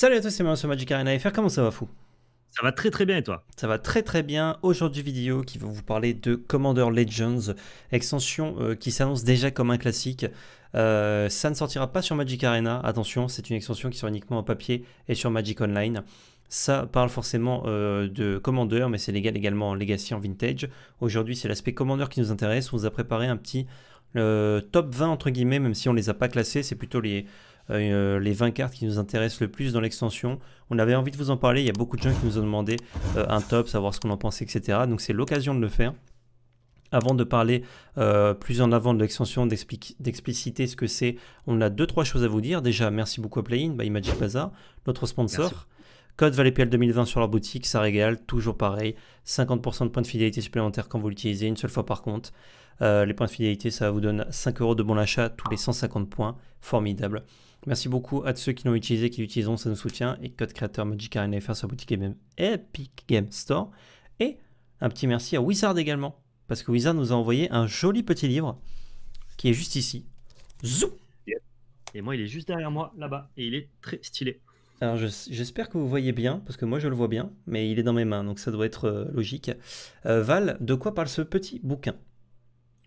Salut à tous, c'est moi sur Magic Arena FR, comment ça va fou Ça va très très bien et toi Ça va très très bien, aujourd'hui vidéo qui va vous parler de Commander Legends, extension euh, qui s'annonce déjà comme un classique. Euh, ça ne sortira pas sur Magic Arena, attention, c'est une extension qui sera uniquement en papier et sur Magic Online. Ça parle forcément euh, de Commander, mais c'est légal également en Legacy, en Vintage. Aujourd'hui c'est l'aspect Commander qui nous intéresse, on vous a préparé un petit top 20 entre guillemets, même si on les a pas classés, c'est plutôt les, euh, euh, les 20 cartes qui nous intéressent le plus dans l'extension. On avait envie de vous en parler, il y a beaucoup de gens qui nous ont demandé euh, un top, savoir ce qu'on en pensait, etc. Donc c'est l'occasion de le faire. Avant de parler plus en avant de l'extension, d'expliciter ce que c'est, on a deux, trois choses à vous dire. Déjà, merci beaucoup à Playin, by Magic Bazaar, notre sponsor. Code ValetPL 2020 sur leur boutique, ça régale, toujours pareil. 50% de points de fidélité supplémentaires quand vous l'utilisez, une seule fois par compte. Euh, les points de fidélité, ça vous donne 5 euros de bon achat tous les 150 points. Formidable. Merci beaucoup à tous ceux qui l'ont utilisé, qui l'utilisent, ça nous soutient. Et code créateur Magic Arena FR sa boutique et même Epic Game Store. Et un petit merci à Wizard également, parce que Wizard nous a envoyé un joli petit livre qui est juste ici. Zou Et moi, il est juste derrière moi, là-bas, et il est très stylé. Alors j'espère que vous voyez bien, parce que moi je le vois bien, mais il est dans mes mains, donc ça doit être euh, logique. Euh, Val, de quoi parle ce petit bouquin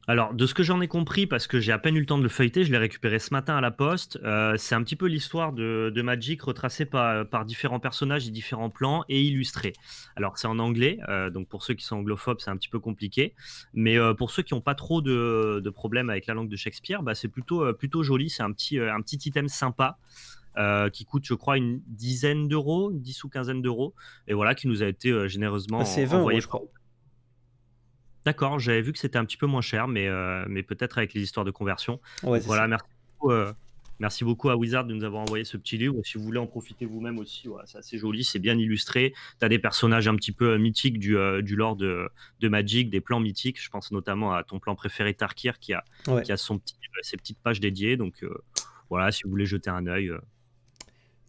alors, de ce que j'en ai compris, parce que j'ai à peine eu le temps de le feuilleter, je l'ai récupéré ce matin à la poste. Euh, c'est un petit peu l'histoire de, Magic retracée par, différents personnages et différents plans et illustrée. Alors, c'est en anglais, euh, donc pour ceux qui sont anglophobes, c'est un petit peu compliqué. Mais euh, pour ceux qui n'ont pas trop de, de problèmes avec la langue de Shakespeare, bah, c'est plutôt, plutôt joli. C'est un petit, un petit item sympa. qui coûte, je crois, une dizaine d'euros, dix ou quinzaine d'euros, et voilà, qui nous a été généreusement bah, envoyé. je crois. D'accord, j'avais vu que c'était un petit peu moins cher, mais, euh, mais peut-être avec les histoires de conversion. voilà, euh, merci beaucoup, à Wizard de nous avoir envoyé ce petit livre. Si vous voulez en profiter vous-même aussi, c'est assez joli, c'est bien illustré. Tu as des personnages un petit peu euh, mythiques du, lore de, Magic, des plans mythiques. Je pense notamment à ton plan préféré, Tarkir, qui a, ses petites pages dédiées. Donc voilà, si vous voulez jeter un œil.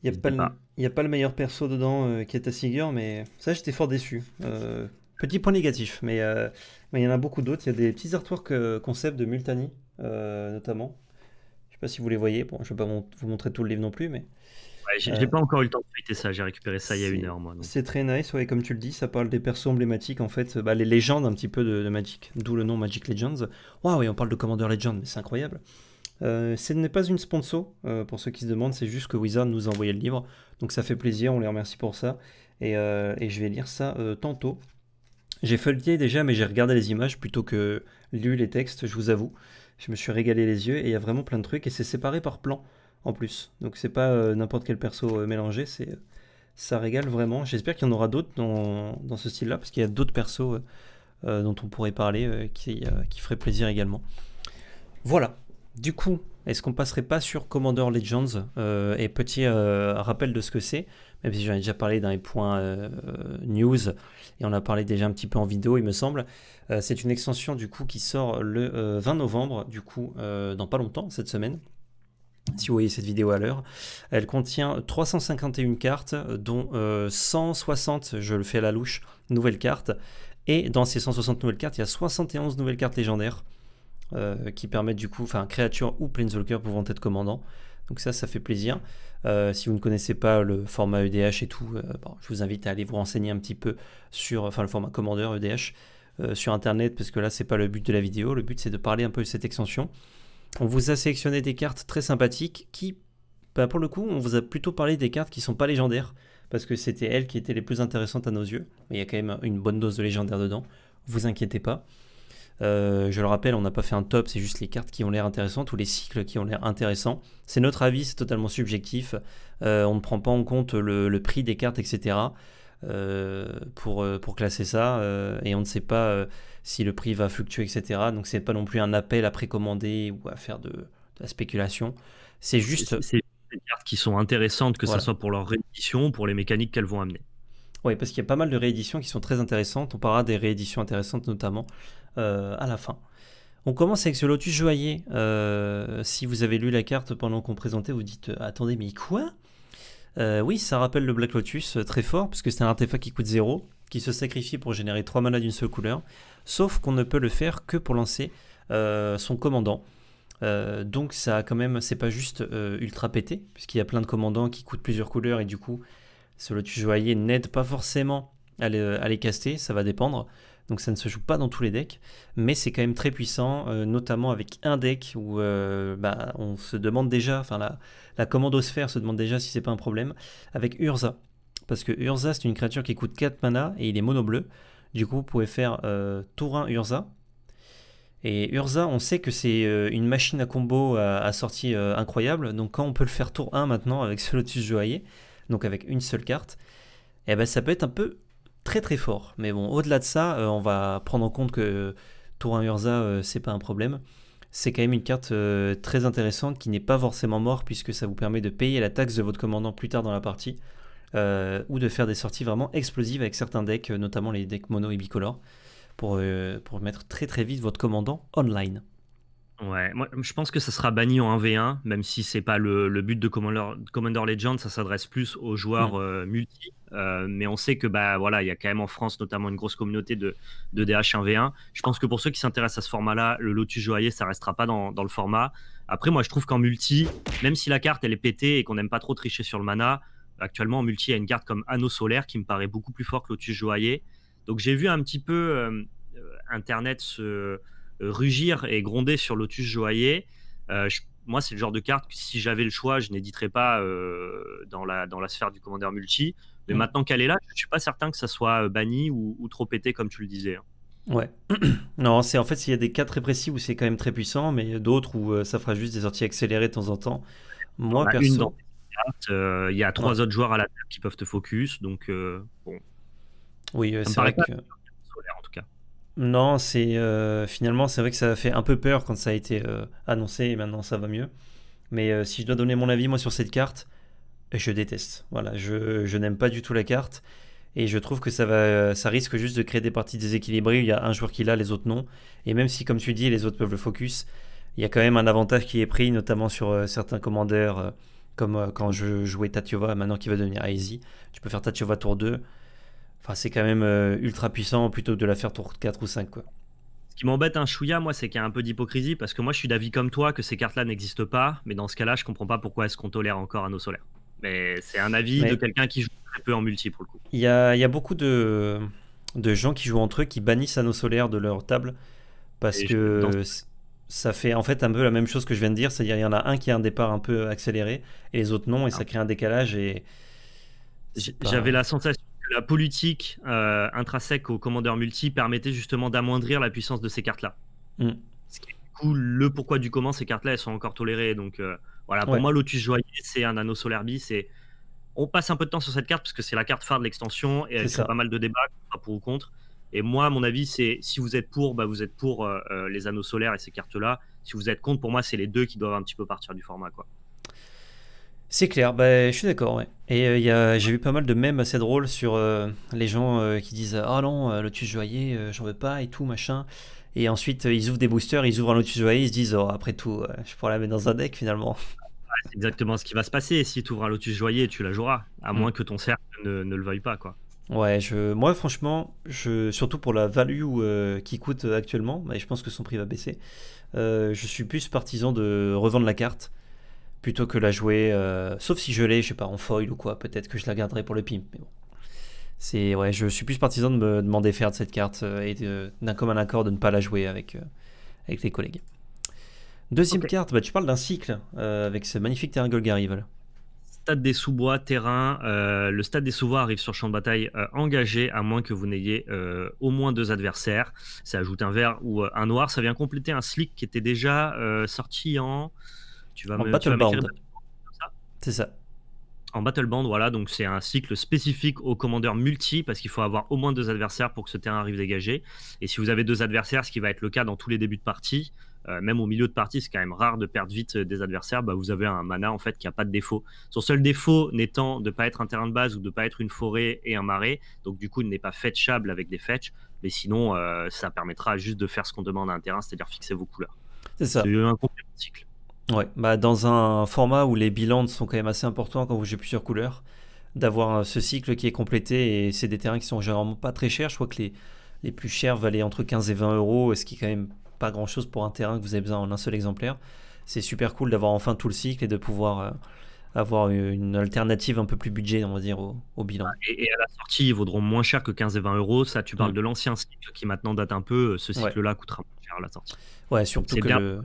il n'y a, pas. le meilleur perso dedans qui est Tassigur, mais ça j'étais fort déçu. Petit point négatif, euh, mais il y en a beaucoup d'autres. Il y a des petits artworks euh, concept de Multani, euh, notamment. Je ne sais pas si vous les voyez. Bon, je vais pas vous montrer tout le livre non plus, mais. Je n'ai pas encore eu le temps de feuilleter ça, j'ai récupéré ça il y a une heure moi. C'est très nice, comme tu le dis, ça parle des persos emblématiques en fait, bah, les légendes un petit peu de, Magic, d'où le nom Magic Legends. Waouh, on parle de Commander Legends, mais c'est incroyable. ce n'est pas une sponsor, pour ceux qui se demandent, c'est juste que Wizard nous a envoyé le livre, donc ça fait plaisir, on les remercie pour ça, et je vais lire ça tantôt. J'ai feuilleté déjà, mais j'ai regardé les images plutôt que lu les textes, je vous avoue. Je me suis régalé les yeux et il y a vraiment plein de trucs et c'est séparé par plan en plus. Donc c'est pas euh, n'importe quel perso euh, mélangé, c'est euh, ça régale vraiment. J'espère qu'il y en aura d'autres dans, ce style-là parce qu'il y a d'autres persos dont on pourrait parler qui, qui feraient plaisir également. Voilà. Du coup, est-ce qu'on passerait pas sur Commander Legends et petit rappel de ce que c'est même si j'en ai déjà parlé dans les points euh, news, et on a parlé déjà un petit peu en vidéo, il me semble. Euh, c'est une extension du coup qui sort le 20 euh, novembre, du coup, dans pas longtemps, cette semaine. Si vous voyez cette vidéo à l'heure, elle contient 351 cartes, dont 160, je le fais à la louche, nouvelles cartes. Et dans ces 160 nouvelles cartes, il y a 71 nouvelles cartes légendaires qui permettent du coup, enfin créatures ou planeswalkers pouvant être commandants. Donc ça, ça fait plaisir. Euh, si vous ne connaissez pas le format EDH et tout, euh, je vous invite à aller vous renseigner un petit peu sur, le format Commander EDH euh, sur internet, parce que là c'est pas le but de la vidéo. Le but c'est de parler un peu de cette extension. On vous a sélectionné des cartes très sympathiques qui, bah, pour le coup, on vous a plutôt parlé des cartes qui sont pas légendaires, parce que c'était elles qui étaient les plus intéressantes à nos yeux. Mais il y a quand même une bonne dose de légendaire dedans. Vous inquiétez pas. Euh, je le rappelle, on n'a pas fait un top, c'est juste les cartes qui ont l'air intéressantes ou les cycles qui ont l'air intéressants. C'est notre avis, c'est totalement subjectif. Euh, on ne prend pas en compte le, prix des cartes, etc. Euh, pour, pour classer ça et on ne sait pas si le prix va fluctuer etc donc c'est pas non plus un appel à précommander ou à faire de, la spéculation c'est juste c'est des cartes qui sont intéressantes que ce soit pour leur réédition pour les mécaniques qu'elles vont amener oui, parce qu'il y a pas mal de rééditions qui sont très intéressantes. On parlera des rééditions intéressantes notamment. Euh, à la fin. On commence avec ce lotus joaillier. Euh, si vous avez lu la carte pendant qu'on présentait, vous dites euh, Attendez, mais quoi Oui, ça rappelle le Black Lotus très fort, puisque c'est un artefact qui coûte 0, qui se sacrifie pour générer 3 manas d'une seule couleur, sauf qu'on ne peut le faire que pour lancer son commandant. donc ça quand même, c'est pas juste ultra pété, puisqu'il y a plein de commandants qui coûtent plusieurs couleurs, et du coup, ce lotus joaillier n'aide pas forcément à les caster, ça va dépendre donc ça ne se joue pas dans tous les decks, mais c'est quand même très puissant, euh, notamment avec un deck où euh, bah, on se demande déjà, enfin la, la commandosphère se demande déjà si c'est pas un problème, avec Urza. Parce que Urza c'est une créature qui coûte 4 mana et il est mono bleu. Du coup vous pouvez faire euh, tour 1 Urza. Et Urza on sait que c'est une machine à combo à, sortie incroyable, donc quand on peut le faire tour 1 maintenant avec ce Lotus Joaillier, donc avec une seule carte, et eh ben ça peut être un peu très très fort. Mais bon, au-delà de ça, euh, on va prendre en compte que 1 euh, Urza, euh, c'est pas un problème. C'est quand même une carte très intéressante qui n'est pas forcément mort puisque ça vous permet de payer la taxe de votre commandant plus tard dans la partie. ou de faire des sorties vraiment explosives avec certains decks, notamment les decks mono et bicolores, pour, pour mettre très très vite votre commandant online. Ouais, moi je pense que ça sera banni en 1v1, même si c'est pas le, but de Commander, Commander Legends, ça s'adresse plus aux joueurs mm. euh, multi. Euh, mais on sait que bah voilà, il y a quand même en France notamment une grosse communauté de, de DH 1v1. Je pense que pour ceux qui s'intéressent à ce format-là, le Lotus Joaillier, ça restera pas dans, dans le format. Après, moi je trouve qu'en multi, même si la carte elle est pétée et qu'on n'aime pas trop tricher sur le mana, actuellement en multi, il y a une carte comme Anneau Solaire qui me paraît beaucoup plus fort que Lotus Joaillier. Donc j'ai vu un petit peu euh, Internet se rugir et gronder sur Lotus Joaillier, euh, moi, c'est le genre de carte que si j'avais le choix, je n'éditerais pas euh, dans, la, dans la sphère du commandeur multi. Mais mm. maintenant qu'elle est là, je ne suis pas certain que ça soit euh, banni ou, trop pété, comme tu le disais. Hein. Ouais. non, c'est en fait, il y a des cas très précis où c'est quand même très puissant, mais d'autres où ça fera juste des sorties accélérées de temps en temps. Moi, perso. Il y a trois autres joueurs à la table qui peuvent te focus, donc bon. Oui, c'est vrai que. Non, c'est euh, finalement, c'est vrai que ça a fait un peu peur quand ça a été euh, annoncé et maintenant ça va mieux. Mais euh, si je dois donner mon avis, moi, sur cette carte, je déteste. Voilà, je, n'aime pas du tout la carte. Et je trouve que ça, va, ça risque juste de créer des parties déséquilibrées il y a un joueur qui l'a, les autres non. Et même si, comme tu dis, les autres peuvent le focus, il y a quand même un avantage qui est pris, notamment sur certains commandeurs, comme quand je jouais Tatiova, maintenant qui va devenir Aizy. Tu peux faire Tatiova tour 2 Enfin, c'est quand même euh, ultra puissant plutôt que de la faire tour 4 ou 5. Quoi. Ce qui m'embête un chouïa, moi, c'est qu'il y a un peu d'hypocrisie parce que moi, je suis d'avis comme toi que ces cartes-là n'existent pas. Mais dans ce cas-là, je comprends pas pourquoi est-ce qu'on tolère encore nos solaire. Mais c'est un avis de quelqu'un qui joue un peu en multi pour le coup. Il y a, beaucoup de, de, gens qui jouent entre eux qui bannissent Anneau solaire de leur table parce que ça fait en fait un peu la même chose que je viens de dire, c'est-à-dire il y en a un qui a un départ un peu accéléré et les autres non, et ah. ça crée un décalage. Et j'avais la sensation la politique euh, intrinsèque au commandeur multi permettait justement d'amoindrir la puissance de ces cartes-là. Mm. Ce qui est le pourquoi du comment ces cartes-là, elles sont encore tolérées. Donc euh, voilà, pour moi, Lotus Joyeux c'est un anneau Solaire c'est on passe un peu de temps sur cette carte parce que c'est la carte phare de l'extension et y a pas mal de débats pour ou contre. Et moi, mon avis, c'est si vous êtes pour, bah, vous êtes pour euh, les anneaux solaires et ces cartes-là. Si vous êtes contre, pour moi, c'est les deux qui doivent un petit peu partir du format. quoi. C'est clair, bah, je suis d'accord, Et euh, j'ai vu pas mal de mèmes assez drôles sur euh, les gens euh, qui disent oh non, Lotus Joyer, j'en veux pas et tout, machin. Et ensuite, ils ouvrent des boosters, ils ouvrent un Lotus joyeux, ils se disent Oh, après tout, je pourrais la mettre dans un deck finalement. c'est exactement ce qui va se passer. Si tu ouvres un Lotus Joyer, tu la joueras, à mm. moins que ton cercle ne, le veuille pas, quoi. Ouais, je, moi franchement, je, surtout pour la value qui coûte actuellement, je pense que son prix va baisser, je suis plus partisan de revendre la carte plutôt que la jouer, euh, sauf si je l'ai, je sais pas, en foil ou quoi, peut-être que je la garderai pour le pimp. Mais bon. C'est, ouais, je suis plus partisan de me demander faire de cette carte euh, et d'un commun accord de ne pas la jouer avec, euh, avec les collègues. Deuxième carte, bah, tu parles d'un cycle avec ce magnifique terrain Golgari, Stade des sous-bois, terrain. le stade des sous-bois arrive sur champ de bataille engagé, à moins que vous n'ayez au moins deux adversaires. Ça ajoute un vert ou un noir. Ça vient compléter un slick qui était déjà sorti en en battle band, C'est ça. En Battleband, voilà, donc c'est un cycle spécifique aux commandeurs multi parce qu'il faut avoir au moins deux adversaires pour que ce terrain arrive dégagé. Et si vous avez deux adversaires, ce qui va être le cas dans tous les débuts de partie, euh, même au milieu de partie, c'est quand même rare de perdre vite euh, des adversaires, bah, vous avez un mana en fait qui n'a pas de défaut. Son seul défaut n'étant de ne pas être un terrain de base ou de ne pas être une forêt et un marais, donc du coup il n'est pas fetchable avec des fetch, mais sinon euh, ça permettra juste de faire ce qu'on demande à un terrain, c'est-à-dire fixer vos couleurs. C'est ça. C'est un cycle. Ouais, bah dans un format où les bilans sont quand même assez importants quand vous avez plusieurs couleurs, d'avoir euh, ce cycle qui est complété et c'est des terrains qui sont généralement pas très chers. Je crois que les, les plus chers valaient entre 15 et 20 euros, ce qui est quand même pas grand chose pour un terrain que vous avez besoin en un seul exemplaire. C'est super cool d'avoir enfin tout le cycle et de pouvoir euh, avoir une alternative un peu plus budget, on va dire, au, bilan. Et, à la sortie, ils vaudront moins cher que 15 et 20 euros. Ça, tu parles mm. de l'ancien cycle qui maintenant date un peu. Ce cycle-là coûtera moins cher à la sortie. Ouais, surtout que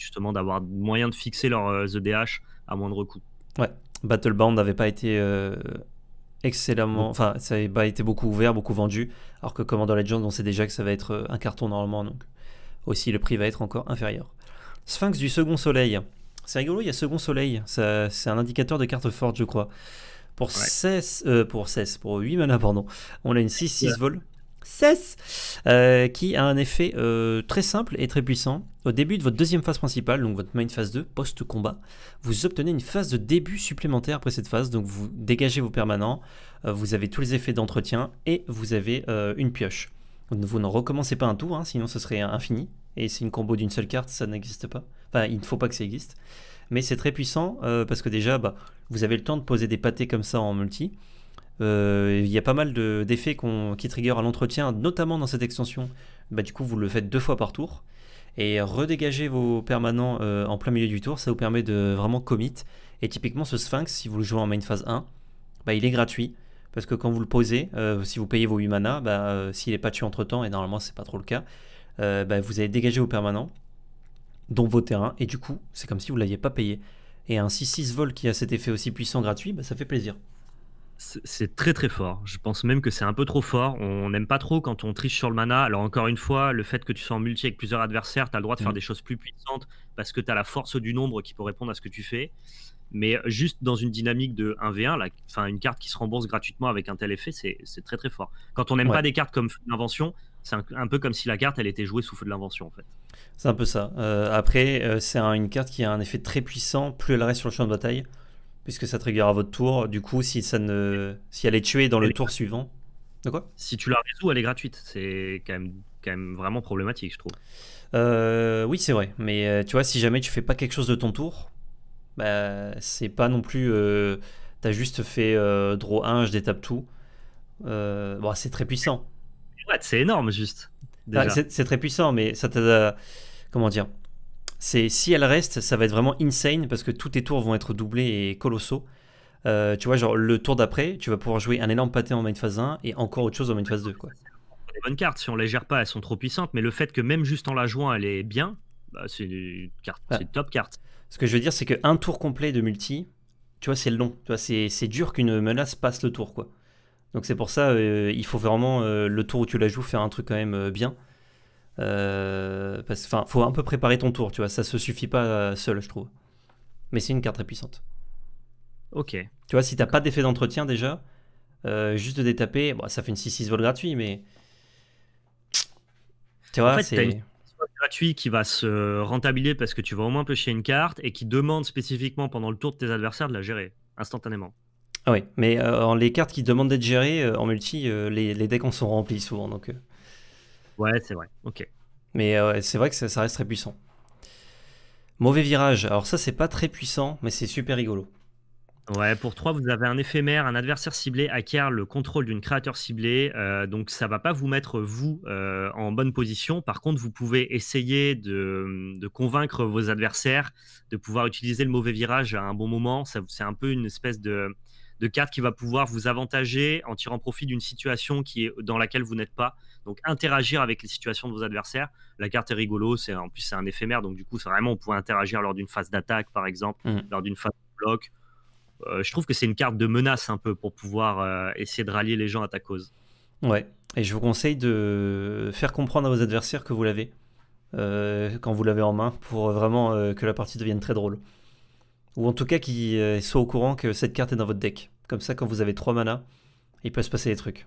justement d'avoir moyen de fixer leur EDH à moindre coût. Ouais, Battlebound n'avait pas été euh, excellemment, mm. enfin ça n'avait pas été beaucoup ouvert, beaucoup vendu, alors que Commander Legends on sait déjà que ça va être euh, un carton normalement, donc aussi le prix va être encore inférieur. Sphinx du Second Soleil. C'est rigolo, il y a Second Soleil, c'est un indicateur de carte forte je crois. Pour, 16, euh, pour 16, pour 8 mana, pardon, on a une 6-6 vol Cesse, euh, qui a un effet euh, très simple et très puissant. Au début de votre deuxième phase principale, donc votre main phase 2, post-combat, vous obtenez une phase de début supplémentaire après cette phase, donc vous dégagez vos permanents, euh, vous avez tous les effets d'entretien et vous avez une pioche. Vous ne recommencez pas un tour, hein, sinon ce serait infini, et c'est une combo d'une seule carte, ça n'existe pas. Enfin, il ne faut pas que ça existe. Mais c'est très puissant parce que déjà, bah, vous avez le temps de poser des pâtés comme ça en multi. Euh, il y a pas mal d'effets qui trigger à l'entretien, notamment dans cette extension. Bah, du coup, vous le faites deux fois par tour. Et redégager vos permanents euh, en plein milieu du tour, ça vous permet de vraiment commit. Et typiquement, ce Sphinx, si vous le jouez en main phase 1, bah, il est gratuit. Parce que quand vous le posez, euh, si vous payez vos 8 mana, bah, s'il n'est pas tué entre temps, et normalement c'est pas trop le cas, vous allez dégager vos permanents, dont vos terrains, et du coup c'est comme si vous ne l'aviez pas payé. Et un 6-6 vol qui a cet effet aussi puissant gratuit, ça fait plaisir c'est très très fort. Je pense même que c'est un peu trop fort. On n'aime pas trop quand on triche sur le mana. Alors encore une fois, le fait que tu sois en multi avec plusieurs adversaires, tu as le droit de faire mm. des choses plus puissantes parce que tu as la force du nombre qui peut répondre à ce que tu fais. Mais euh, juste dans une dynamique de 1v1, fin une carte qui se rembourse gratuitement avec un tel effet, c'est très très fort. Quand on n'aime pas des cartes comme l'invention, c'est un, peu comme si la carte, elle était jouée sous feu de l'invention, en fait. C'est un peu ça. Euh, après, euh, c'est une carte qui a un effet très puissant, plus elle reste sur le champ de bataille, Puisque ça trigger à votre tour. Du coup, si, ça ne... si elle est tuée dans le tour suivant. De quoi Si tu la résous, elle est gratuite. C'est quand même, quand même vraiment problématique, je trouve. Euh, oui, c'est vrai. Mais euh, tu vois, si jamais tu fais pas quelque chose de ton tour, bah, c'est pas non plus. Euh, t'as juste fait draw 1, je détape tout. bon, c'est très puissant. c'est énorme, juste. Ah, c'est très puissant, mais ça t'a. Comment dire c'est si elle reste, ça va être vraiment insane parce que tous tes tours vont être doublés et colossaux. Euh, tu vois, genre le tour d'après, tu vas pouvoir jouer un énorme pâté en main phase 1 et encore autre chose en main phase 2. Quoi. Les bonnes cartes, si on les gère pas, elles sont trop puissantes, mais le fait que même juste en la jouant, elle est bien, bah, c'est une, carte, top carte. Ce que je veux dire, c'est qu'un tour complet de multi, tu vois, c'est long. Tu c'est, dur qu'une menace passe le tour, quoi. Donc c'est pour ça, euh, il faut vraiment, euh, le tour où tu la joues, faire un truc quand même bien. Euh, parce qu'il faut un peu préparer ton tour, tu vois. Ça se suffit pas euh, seul, je trouve. Mais c'est une carte très puissante. Ok. Tu vois, si t'as pas d'effet d'entretien déjà, euh, juste de détaper, ça fait une 6-6 vol gratuit, mais. Tu vois, c'est. gratuit qui va se rentabiliser parce que tu vas au moins piocher une carte et qui demande spécifiquement pendant le tour de tes adversaires de la gérer instantanément. Ah oui, mais euh, les cartes qui demandent d'être gérées en multi, les, les, decks en sont remplis souvent donc. Ouais, c'est vrai. Ok. Mais euh, c'est vrai que ça, reste très puissant. Mauvais virage. Alors ça, c'est pas très puissant, mais c'est super rigolo. Ouais, pour 3, vous avez un éphémère, un adversaire ciblé acquiert le contrôle d'une créature ciblée. Euh, donc ça va pas vous mettre, vous, euh, en bonne position. Par contre, vous pouvez essayer de, convaincre vos adversaires de pouvoir utiliser le mauvais virage à un bon moment. C'est un peu une espèce de, carte qui va pouvoir vous avantager en tirant profit d'une situation qui est, dans laquelle vous n'êtes pas. Donc interagir avec les situations de vos adversaires. La carte est rigolo, c'est en plus c'est un éphémère, donc du coup vraiment on pourrait interagir lors d'une phase d'attaque par exemple, mmh. lors d'une phase de bloc. Euh, je trouve que c'est une carte de menace un peu pour pouvoir euh, essayer de rallier les gens à ta cause. Ouais, et je vous conseille de faire comprendre à vos adversaires que vous l'avez euh, quand vous l'avez en main pour vraiment que la partie devienne très drôle. Ou en tout cas qu'ils soient au courant que cette carte est dans votre deck. Comme ça, quand vous avez 3 mana, il peut se passer des trucs.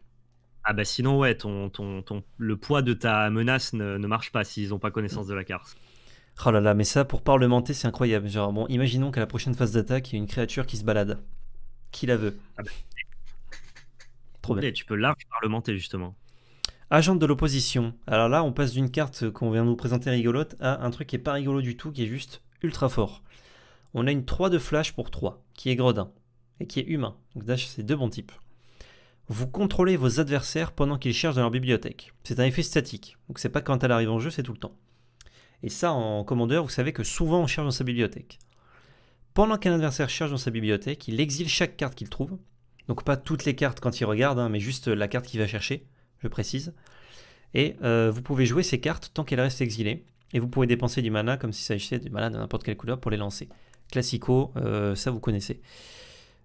Ah bah sinon, ouais, ton, ton, ton, le poids de ta menace ne, marche pas s'ils n'ont pas connaissance de la carte. Oh là là, mais ça, pour parlementer, c'est incroyable. Genre, bon, imaginons qu'à la prochaine phase d'attaque, il y a une créature qui se balade. Qui la veut ah bah. Trop tu peux large parlementer, justement. Agent de l'opposition. Alors là, on passe d'une carte qu'on vient de nous présenter rigolote à un truc qui est pas rigolo du tout, qui est juste ultra fort. On a une 3 de flash pour 3, qui est gredin, et qui est humain. Donc Dash, c'est deux bons types vous contrôlez vos adversaires pendant qu'ils cherchent dans leur bibliothèque. C'est un effet statique, donc c'est pas quand elle arrive en jeu, c'est tout le temps. Et ça, en commandeur, vous savez que souvent on cherche dans sa bibliothèque. Pendant qu'un adversaire cherche dans sa bibliothèque, il exile chaque carte qu'il trouve. Donc pas toutes les cartes quand il regarde, hein, mais juste la carte qu'il va chercher, je précise. Et euh, vous pouvez jouer ces cartes tant qu'elles restent exilées. Et vous pouvez dépenser du mana comme ça s'agissait du mana de n'importe quelle couleur pour les lancer. Classico, euh, ça vous connaissez.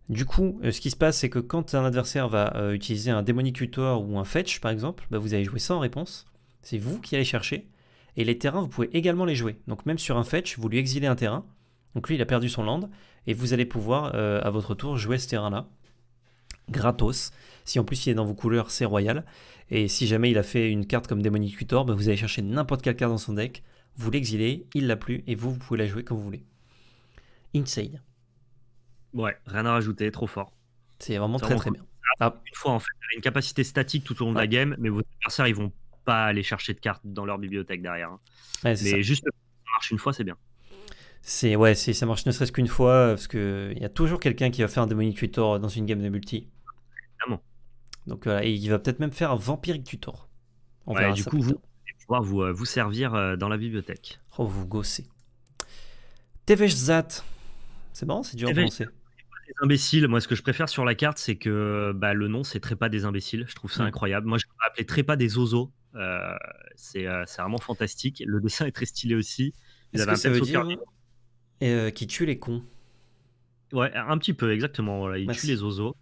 Du coup, euh, ce qui se passe, c'est que quand un adversaire va euh, utiliser un démonique ou un fetch, par exemple, bah, vous allez jouer ça en réponse. C'est vous qui allez chercher. Et les terrains, vous pouvez également les jouer. Donc même sur un fetch, vous lui exilez un terrain. Donc lui, il a perdu son land. Et vous allez pouvoir, euh, à votre tour, jouer ce terrain-là. Gratos. Si en plus il est dans vos couleurs, c'est royal. Et si jamais il a fait une carte comme démonique bah, vous allez chercher n'importe quelle carte dans son deck. Vous l'exilez, il l'a plus, et vous, vous pouvez la jouer comme vous voulez. Insane. Ouais, rien à rajouter, trop fort. C'est vraiment, très très bien. Ah. Une fois, en fait, une capacité statique tout au long de la game, mais vos adversaires, ils vont pas aller chercher de cartes dans leur bibliothèque derrière. Hein. mais juste, ça marche une fois, c'est bien. C'est ouais, si ça marche ne serait-ce qu'une fois, euh, parce que il y a toujours quelqu'un qui va faire un démonic Tutor dans une game de multi. Évidemment. Donc voilà, et il va peut-être même faire un Vampiric Tutor. du coup, vous allez pouvoir vous, euh, vous servir euh, dans la bibliothèque. Oh, vous gossez. Teveshzat. C'est bon, c'est dur à prononcer des imbéciles. Moi, ce que je préfère sur la carte, c'est que bah, le nom, c'est Trépas des imbéciles. Je trouve ça mm. incroyable. Moi, je peux Trépas des ozos. Euh, euh, c'est vraiment fantastique. Le dessin est très stylé aussi. ça veut dire... Et euh, qui tue les cons. Ouais, un petit peu, exactement. Il tue les ozos.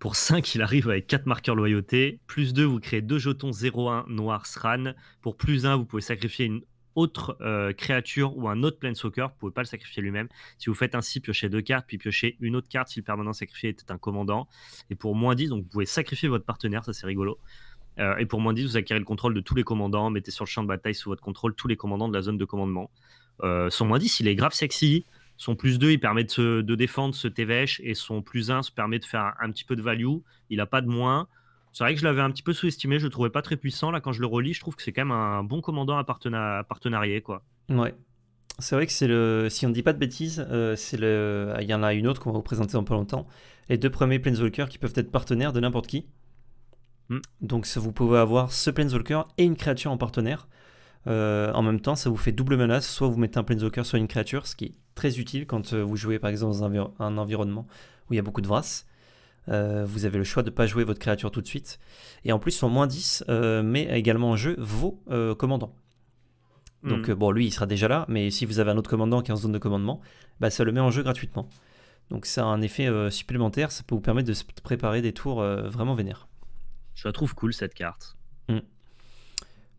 Pour 5, il arrive avec 4 marqueurs loyauté. Plus 2, vous créez 2 jetons 0-1 noir SRAN. Pour plus 1, vous pouvez sacrifier une autre euh, créature ou un autre planeswalker, vous pouvez pas le sacrifier lui-même. Si vous faites ainsi, piochez deux cartes, puis piochez une autre carte si le permanent sacrifié était un commandant. Et pour moins 10, donc vous pouvez sacrifier votre partenaire, ça c'est rigolo. Euh, et pour moins 10, vous acquérez le contrôle de tous les commandants, mettez sur le champ de bataille sous votre contrôle tous les commandants de la zone de commandement. Euh, son moins 10, il est grave sexy. Son plus 2, il permet de, se, défendre ce TVH, et son plus 1 se permet de faire un, un petit peu de value. Il n'a pas de moins. C'est vrai que je l'avais un petit peu sous-estimé, je le trouvais pas très puissant. Là, quand je le relis, je trouve que c'est quand même un bon commandant à, partenarié quoi. Ouais. C'est vrai que c'est le. Si on ne dit pas de bêtises, euh, c'est le. Il y en a une autre qu'on va vous présenter dans pas longtemps. Les deux premiers Planeswalkers qui peuvent être partenaires de n'importe qui. Hmm. Donc vous pouvez avoir ce Planeswalker et une créature en partenaire. Euh, en même temps, ça vous fait double menace. Soit vous mettez un Planeswalker, soit une créature, ce qui est très utile quand euh, vous jouez par exemple dans un, environnement où il y a beaucoup de Vras. Euh, vous avez le choix de ne pas jouer votre créature tout de suite. Et en plus, son moins 10 euh, met également en jeu vos euh, commandants. Donc, hmm. euh, bon, lui, il sera déjà là, mais si vous avez un autre commandant qui est en zone de commandement, bah, ça le met en jeu gratuitement. Donc, ça a un effet supplémentaire, ça peut vous permettre de préparer des tours vraiment vénères. Je trouve cool cette carte. Hmm.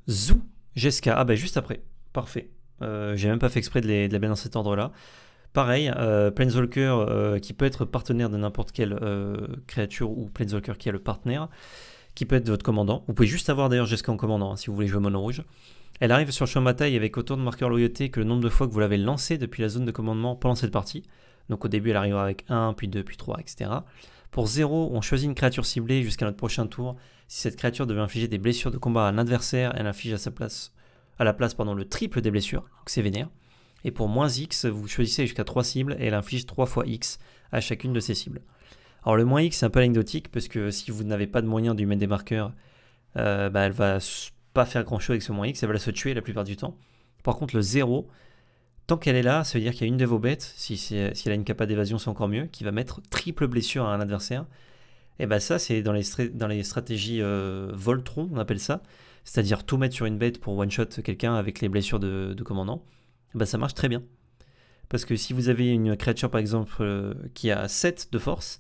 Zou, Jeska, ah bah juste après, parfait. J'ai même pas fait exprès de, de la mettre dans cet ordre-là. Pareil, euh, Planeswalker euh, qui peut être partenaire de n'importe quelle euh, créature ou Planeswalker qui est le partenaire, qui peut être votre commandant. Vous pouvez juste avoir d'ailleurs jusqu'à en commandant hein, si vous voulez jouer mono rouge. Elle arrive sur le champ de bataille avec autant de marqueurs loyauté que le nombre de fois que vous l'avez lancé depuis la zone de commandement pendant cette partie. Donc au début, elle arrivera avec 1, puis 2, puis 3, etc. Pour 0, on choisit une créature ciblée jusqu'à notre prochain tour. Si cette créature devait infliger des blessures de combat à un adversaire, elle inflige à sa place à la place pendant le triple des blessures, donc c'est vénère. Et pour moins x, vous choisissez jusqu'à 3 cibles et elle inflige 3 fois x à chacune de ces cibles. Alors le moins x, c'est un peu anecdotique parce que si vous n'avez pas de moyen de mettre des marqueurs, elle euh, bah, elle va pas faire grand chose avec ce moins x, elle va se tuer la plupart du temps. Par contre, le 0, tant qu'elle est là, ça veut dire qu'il y a une de vos bêtes, si, elle a une capa d'évasion, c'est encore mieux, qui va mettre triple blessure à un adversaire. Et bah ça, c'est dans les, dans les stratégies euh, Voltron, on appelle ça, c'est-à-dire tout mettre sur une bête pour one-shot quelqu'un avec les blessures de commandant bah, ça marche très bien. Parce que si vous avez une créature, par exemple, euh, qui a 7 de force,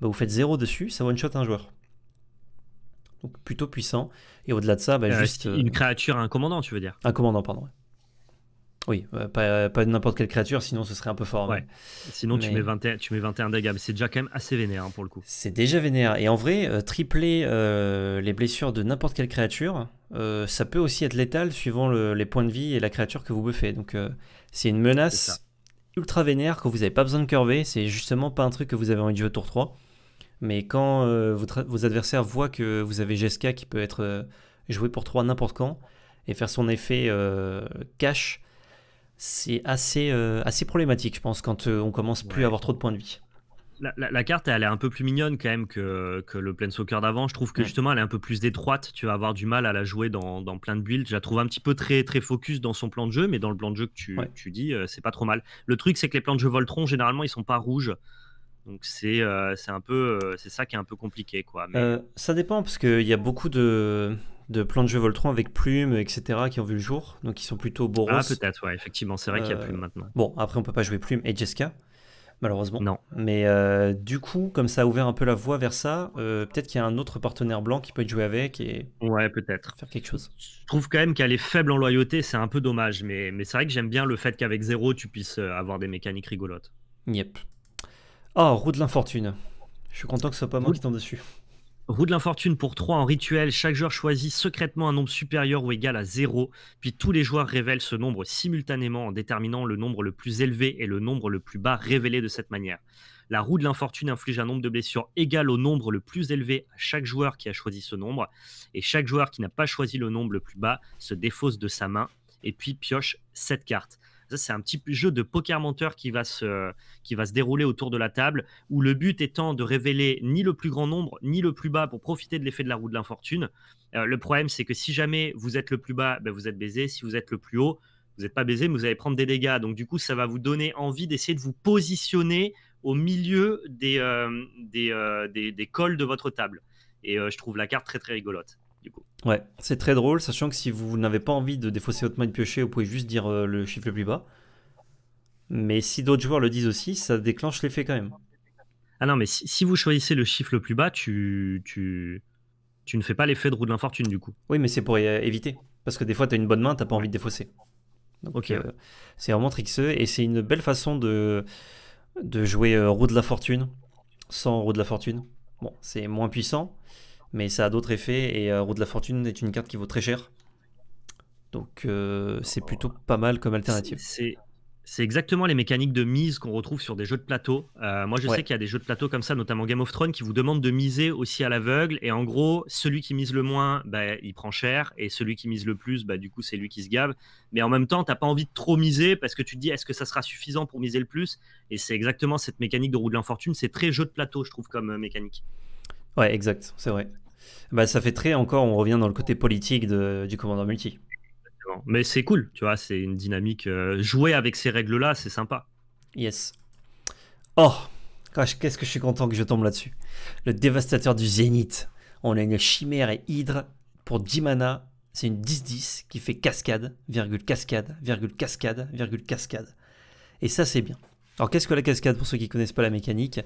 bah, vous faites 0 dessus, ça one-shot un joueur. Donc plutôt puissant. Et au-delà de ça, bah, euh, juste. Une euh, créature, un commandant, tu veux dire Un commandant, pardon. Oui, euh, pas, euh, pas n'importe quelle créature, sinon ce serait un peu fort. Sinon, tu, mets 21, tu mets 21 dégâts, mais c'est déjà quand même assez vénère hein, pour le coup. C'est déjà vénère. Et en vrai, euh, tripler les blessures de n'importe quelle créature, ça peut aussi être létal suivant les points de vie et la créature que vous buffez. Donc, c'est une menace ultra vénère que vous n'avez pas besoin de curver. C'est justement pas un truc que vous avez envie de jouer au tour 3. Mais quand vos adversaires voient que vous avez Jeska qui peut être joué pour 3 n'importe quand et faire son effet cache c'est assez, euh, assez problématique, je pense, quand euh, on commence plus à avoir trop de points de vie. La, carte, elle est un peu plus mignonne quand même que, le plein Soccer d'avant. Je trouve que justement, elle est un peu plus étroite. Tu vas avoir du mal à la jouer dans, plein de builds. Je la trouve un petit peu très, très focus dans son plan de jeu, mais dans le plan de jeu que tu, tu dis, euh, c'est pas trop mal. Le truc, c'est que les plans de jeu Voltron, généralement, ils sont pas rouges. Donc c'est un peu c'est ça qui est un peu compliqué quoi. Mais... ça dépend parce qu'il y a beaucoup de de plans de jeux Voltron avec Plume, etc., qui ont vu le jour, donc ils sont plutôt Boros Ah, peut-être, ouais, effectivement, c'est vrai qu'il y a euh, Plume maintenant. Bon, après, on peut pas jouer Plume et Jessica, malheureusement. Non. Mais euh, du coup, comme ça a ouvert un peu la voie vers ça, euh, peut-être qu'il y a un autre partenaire blanc qui peut être joué avec et. Ouais, peut-être. Faire quelque chose. Je trouve quand même qu'elle est faible en loyauté, c'est un peu dommage, mais, c'est vrai que j'aime bien le fait qu'avec zéro, tu puisses avoir des mécaniques rigolotes. Yep. Oh, roue de l'infortune. Je suis content que ce soit pas moi qui tombe dessus. Roue de l'infortune pour 3 en rituel. Chaque joueur choisit secrètement un nombre supérieur ou égal à 0. Puis tous les joueurs révèlent ce nombre simultanément en déterminant le nombre le plus élevé et le nombre le plus bas révélé de cette manière. La roue de l'infortune inflige un nombre de blessures égal au nombre le plus élevé à chaque joueur qui a choisi ce nombre. Et chaque joueur qui n'a pas choisi le nombre le plus bas se défausse de sa main et puis pioche cette cartes c'est un petit jeu de poker-menteur qui, va se, qui va se dérouler autour de la table, où le but étant de révéler ni le plus grand nombre, ni le plus bas pour profiter de l'effet de la roue de l'infortune. Euh, le problème, c'est que si jamais vous êtes le plus bas, ben, vous êtes baisé. Si vous êtes le plus haut, vous n'êtes pas baisé, mais vous allez prendre des dégâts. Donc, du coup, ça va vous donner envie d'essayer de vous positionner au milieu des, euh, euh, des, des cols de votre table. Et je trouve la carte très, très rigolote. Ouais, c'est très drôle, sachant que si vous n'avez pas envie de défausser votre main de piocher, vous pouvez juste dire euh, le chiffre le plus bas. Mais si d'autres joueurs le disent aussi, ça déclenche l'effet quand même. Ah non, mais si, vous choisissez le chiffre le plus bas, tu, tu, tu ne fais pas l'effet de roue de l'infortune du coup. Oui, mais c'est pour euh, éviter. Parce que des fois, tu as une bonne main, tu pas envie de défausser. ok. Euh, c'est vraiment trickseux et c'est une belle façon de, de jouer roue de la fortune sans roue de la fortune. Bon, c'est moins puissant, mais ça a d'autres effets et euh, Roue de la Fortune est une carte qui vaut très cher. Donc euh, c'est plutôt pas mal comme alternative. C'est exactement les mécaniques de mise qu'on retrouve sur des jeux de plateau. Euh, moi je sais qu'il y a des jeux de plateau comme ça, notamment Game of Thrones, qui vous demandent de miser aussi à l'aveugle. Et en gros, celui qui mise le moins, bah, il prend cher. Et celui qui mise le plus, bah, du coup c'est lui qui se gave. Mais en même temps, t'as pas envie de trop miser parce que tu te dis est-ce que ça sera suffisant pour miser le plus Et c'est exactement cette mécanique de roue de la fortune C'est très jeu de plateau, je trouve, comme mécanique. Ouais, exact, c'est vrai. Bah, ça fait très encore, on revient dans le côté politique du commandant multi. Mais c'est cool, tu vois, c'est une dynamique. Euh, jouer avec ces règles-là, c'est sympa. Yes. Oh, qu'est-ce que je suis content que je tombe là-dessus. Le dévastateur du zénith. On a une chimère et hydre pour 10 mana. C'est une 10-10 qui fait cascade, virgule cascade, virgule cascade, virgule cascade. Et ça, c'est bien. Alors qu'est-ce que la cascade pour ceux qui ne connaissent pas la mécanique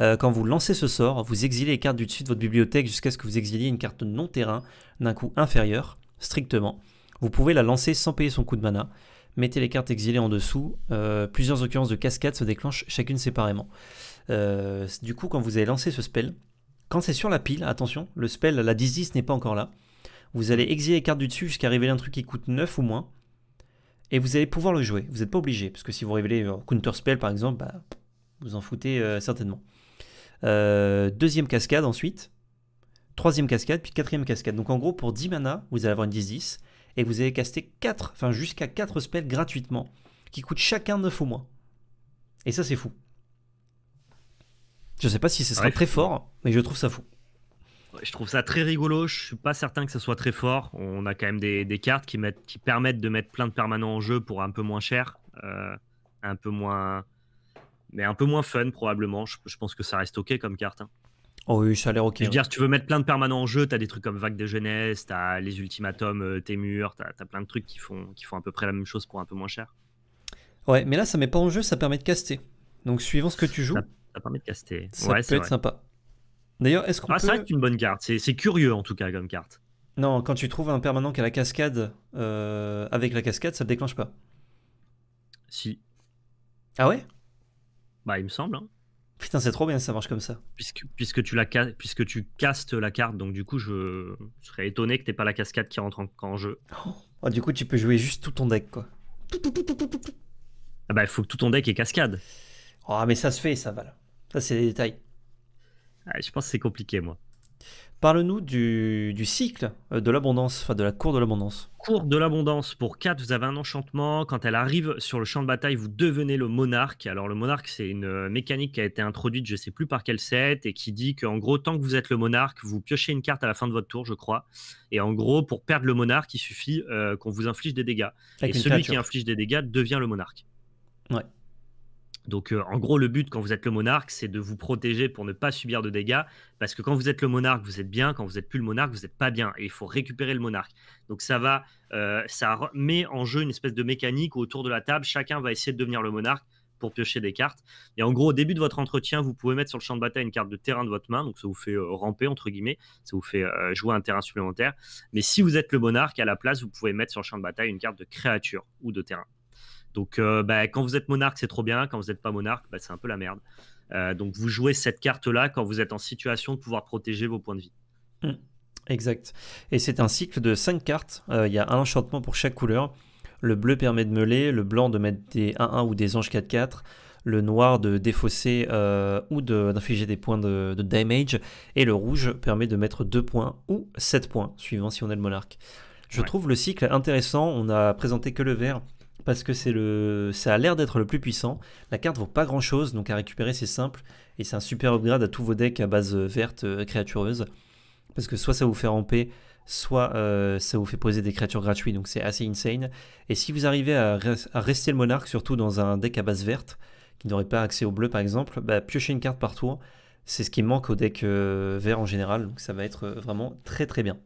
euh, Quand vous lancez ce sort, vous exilez les cartes du dessus de votre bibliothèque jusqu'à ce que vous exiliez une carte non terrain d'un coût inférieur, strictement. Vous pouvez la lancer sans payer son coût de mana. Mettez les cartes exilées en dessous. Euh, plusieurs occurrences de cascade se déclenchent chacune séparément. Euh, du coup, quand vous allez lancer ce spell, quand c'est sur la pile, attention, le spell, la 10-10 n'est pas encore là. Vous allez exiler les cartes du dessus jusqu'à révéler un truc qui coûte 9 ou moins et vous allez pouvoir le jouer. Vous n'êtes pas obligé, parce que si vous révélez euh, counter spell par exemple, bah, vous en foutez euh, certainement. Euh, deuxième cascade ensuite, troisième cascade, puis quatrième cascade. Donc en gros, pour 10 mana, vous allez avoir une 10-10, et vous allez caster 4, enfin jusqu'à 4 spells gratuitement, qui coûtent chacun 9 au moins. Et ça, c'est fou. Je ne sais pas si ce sera très fort, mais je trouve ça fou je trouve ça très rigolo. Je suis pas certain que ça soit très fort. On a quand même des, cartes qui, permettent de mettre plein de permanents en jeu pour un peu moins cher, euh, un peu moins, mais un peu moins fun probablement. Je, pense que ça reste ok comme carte. Hein. Oh oui, ça a l'air ok. Je veux dire, si tu veux mettre plein de permanents en jeu, t'as des trucs comme Vague de Jeunesse, t'as les Ultimatums, euh, tes murs t'as as plein de trucs qui font, qui font à peu près la même chose pour un peu moins cher. Ouais, mais là, ça met pas en jeu, ça permet de caster. Donc, suivant ce que tu joues. Ça, permet de caster. Ça peut être sympa. D'ailleurs, est-ce qu'on ah, peut... c'est une bonne carte. C'est curieux en tout cas comme carte. Non, quand tu trouves un permanent qui a la cascade euh, avec la cascade, ça ne déclenche pas. Si. Ah ouais Bah, il me semble. Hein. Putain, c'est trop bien, ça marche comme ça. Puisque, puisque, tu la, puisque tu castes la carte, donc du coup, je, serais étonné que t'aies pas la cascade qui rentre en, jeu. Oh, du coup, tu peux jouer juste tout ton deck, quoi. Ah bah, il faut que tout ton deck ait cascade. Ah, mais ça se fait, ça, va là. Ça, c'est des détails je pense que c'est compliqué, moi. Parle-nous du, cycle de l'abondance, enfin de la cour de l'abondance. Cour de l'abondance, pour 4, vous avez un enchantement. Quand elle arrive sur le champ de bataille, vous devenez le monarque. Alors, le monarque, c'est une euh, mécanique qui a été introduite, je ne sais plus par quel set, et qui dit qu'en gros, tant que vous êtes le monarque, vous piochez une carte à la fin de votre tour, je crois. Et en gros, pour perdre le monarque, il suffit euh, qu'on vous inflige des dégâts. et celui qui inflige des dégâts devient le monarque. Ouais. Donc, euh, en gros, le but quand vous êtes le monarque, c'est de vous protéger pour ne pas subir de dégâts. Parce que quand vous êtes le monarque, vous êtes bien. Quand vous n'êtes plus le monarque, vous n'êtes pas bien. Et il faut récupérer le monarque. Donc, ça va, euh, ça met en jeu une espèce de mécanique où, autour de la table, chacun va essayer de devenir le monarque pour piocher des cartes. Et en gros, au début de votre entretien, vous pouvez mettre sur le champ de bataille une carte de terrain de votre main. Donc, ça vous fait euh, ramper, entre guillemets. Ça vous fait jouer un terrain supplémentaire. Mais si vous êtes le monarque, à la place, vous pouvez mettre sur le champ de bataille une carte de créature ou de terrain. Donc, euh, bah, quand vous êtes monarque, c'est trop bien. Quand vous n'êtes pas monarque, bah, c'est un peu la merde. Euh, donc, vous jouez cette carte-là quand vous êtes en situation de pouvoir protéger vos points de vie. Hmm. Exact. Et c'est un cycle de 5 cartes. Euh, il y a un enchantement pour chaque couleur. Le bleu permet de meuler, le blanc de mettre des 1-1 ou des anges 4-4, le noir de défausser ou d'infliger des points de, damage, et le rouge permet de mettre 2 points ou 7 points, suivant si on est le monarque. Je trouve le cycle intéressant. On a présenté que le vert parce que c'est le, ça a l'air d'être le plus puissant. La carte vaut pas grand chose, donc à récupérer c'est simple et c'est un super upgrade à tous vos decks à base euh, verte euh, créatureuse parce que soit ça vous fait ramper, soit euh, ça vous fait poser des créatures gratuites, donc c'est assez insane. Et si vous arrivez à, rester le monarque, surtout dans un deck à base verte qui n'aurait pas accès au bleu par exemple, bah, piocher une carte par tour, c'est ce qui manque au deck vert en général, donc ça va être vraiment très très bien.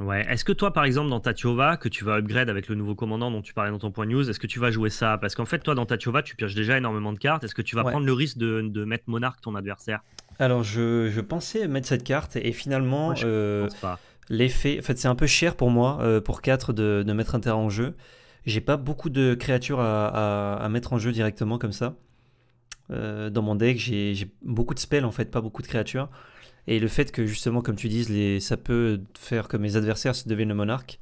Ouais. Est-ce que toi, par exemple, dans Tatiova, que tu vas upgrade avec le nouveau commandant dont tu parlais dans ton point news, est-ce que tu vas jouer ça Parce qu'en fait, toi, dans Tatiova, tu pioches déjà énormément de cartes. Est-ce que tu vas prendre le risque de, mettre Monarque, ton adversaire Alors, je, pensais mettre cette carte et finalement, euh, l'effet. En fait, c'est un peu cher pour moi, euh, pour 4, de, mettre un terrain en jeu. J'ai pas beaucoup de créatures à, mettre en jeu directement comme ça. Euh, dans mon deck, j'ai, j'ai beaucoup de spells en fait, pas beaucoup de créatures. Et le fait que justement, comme tu dises, ça peut faire que mes adversaires se deviennent le monarque,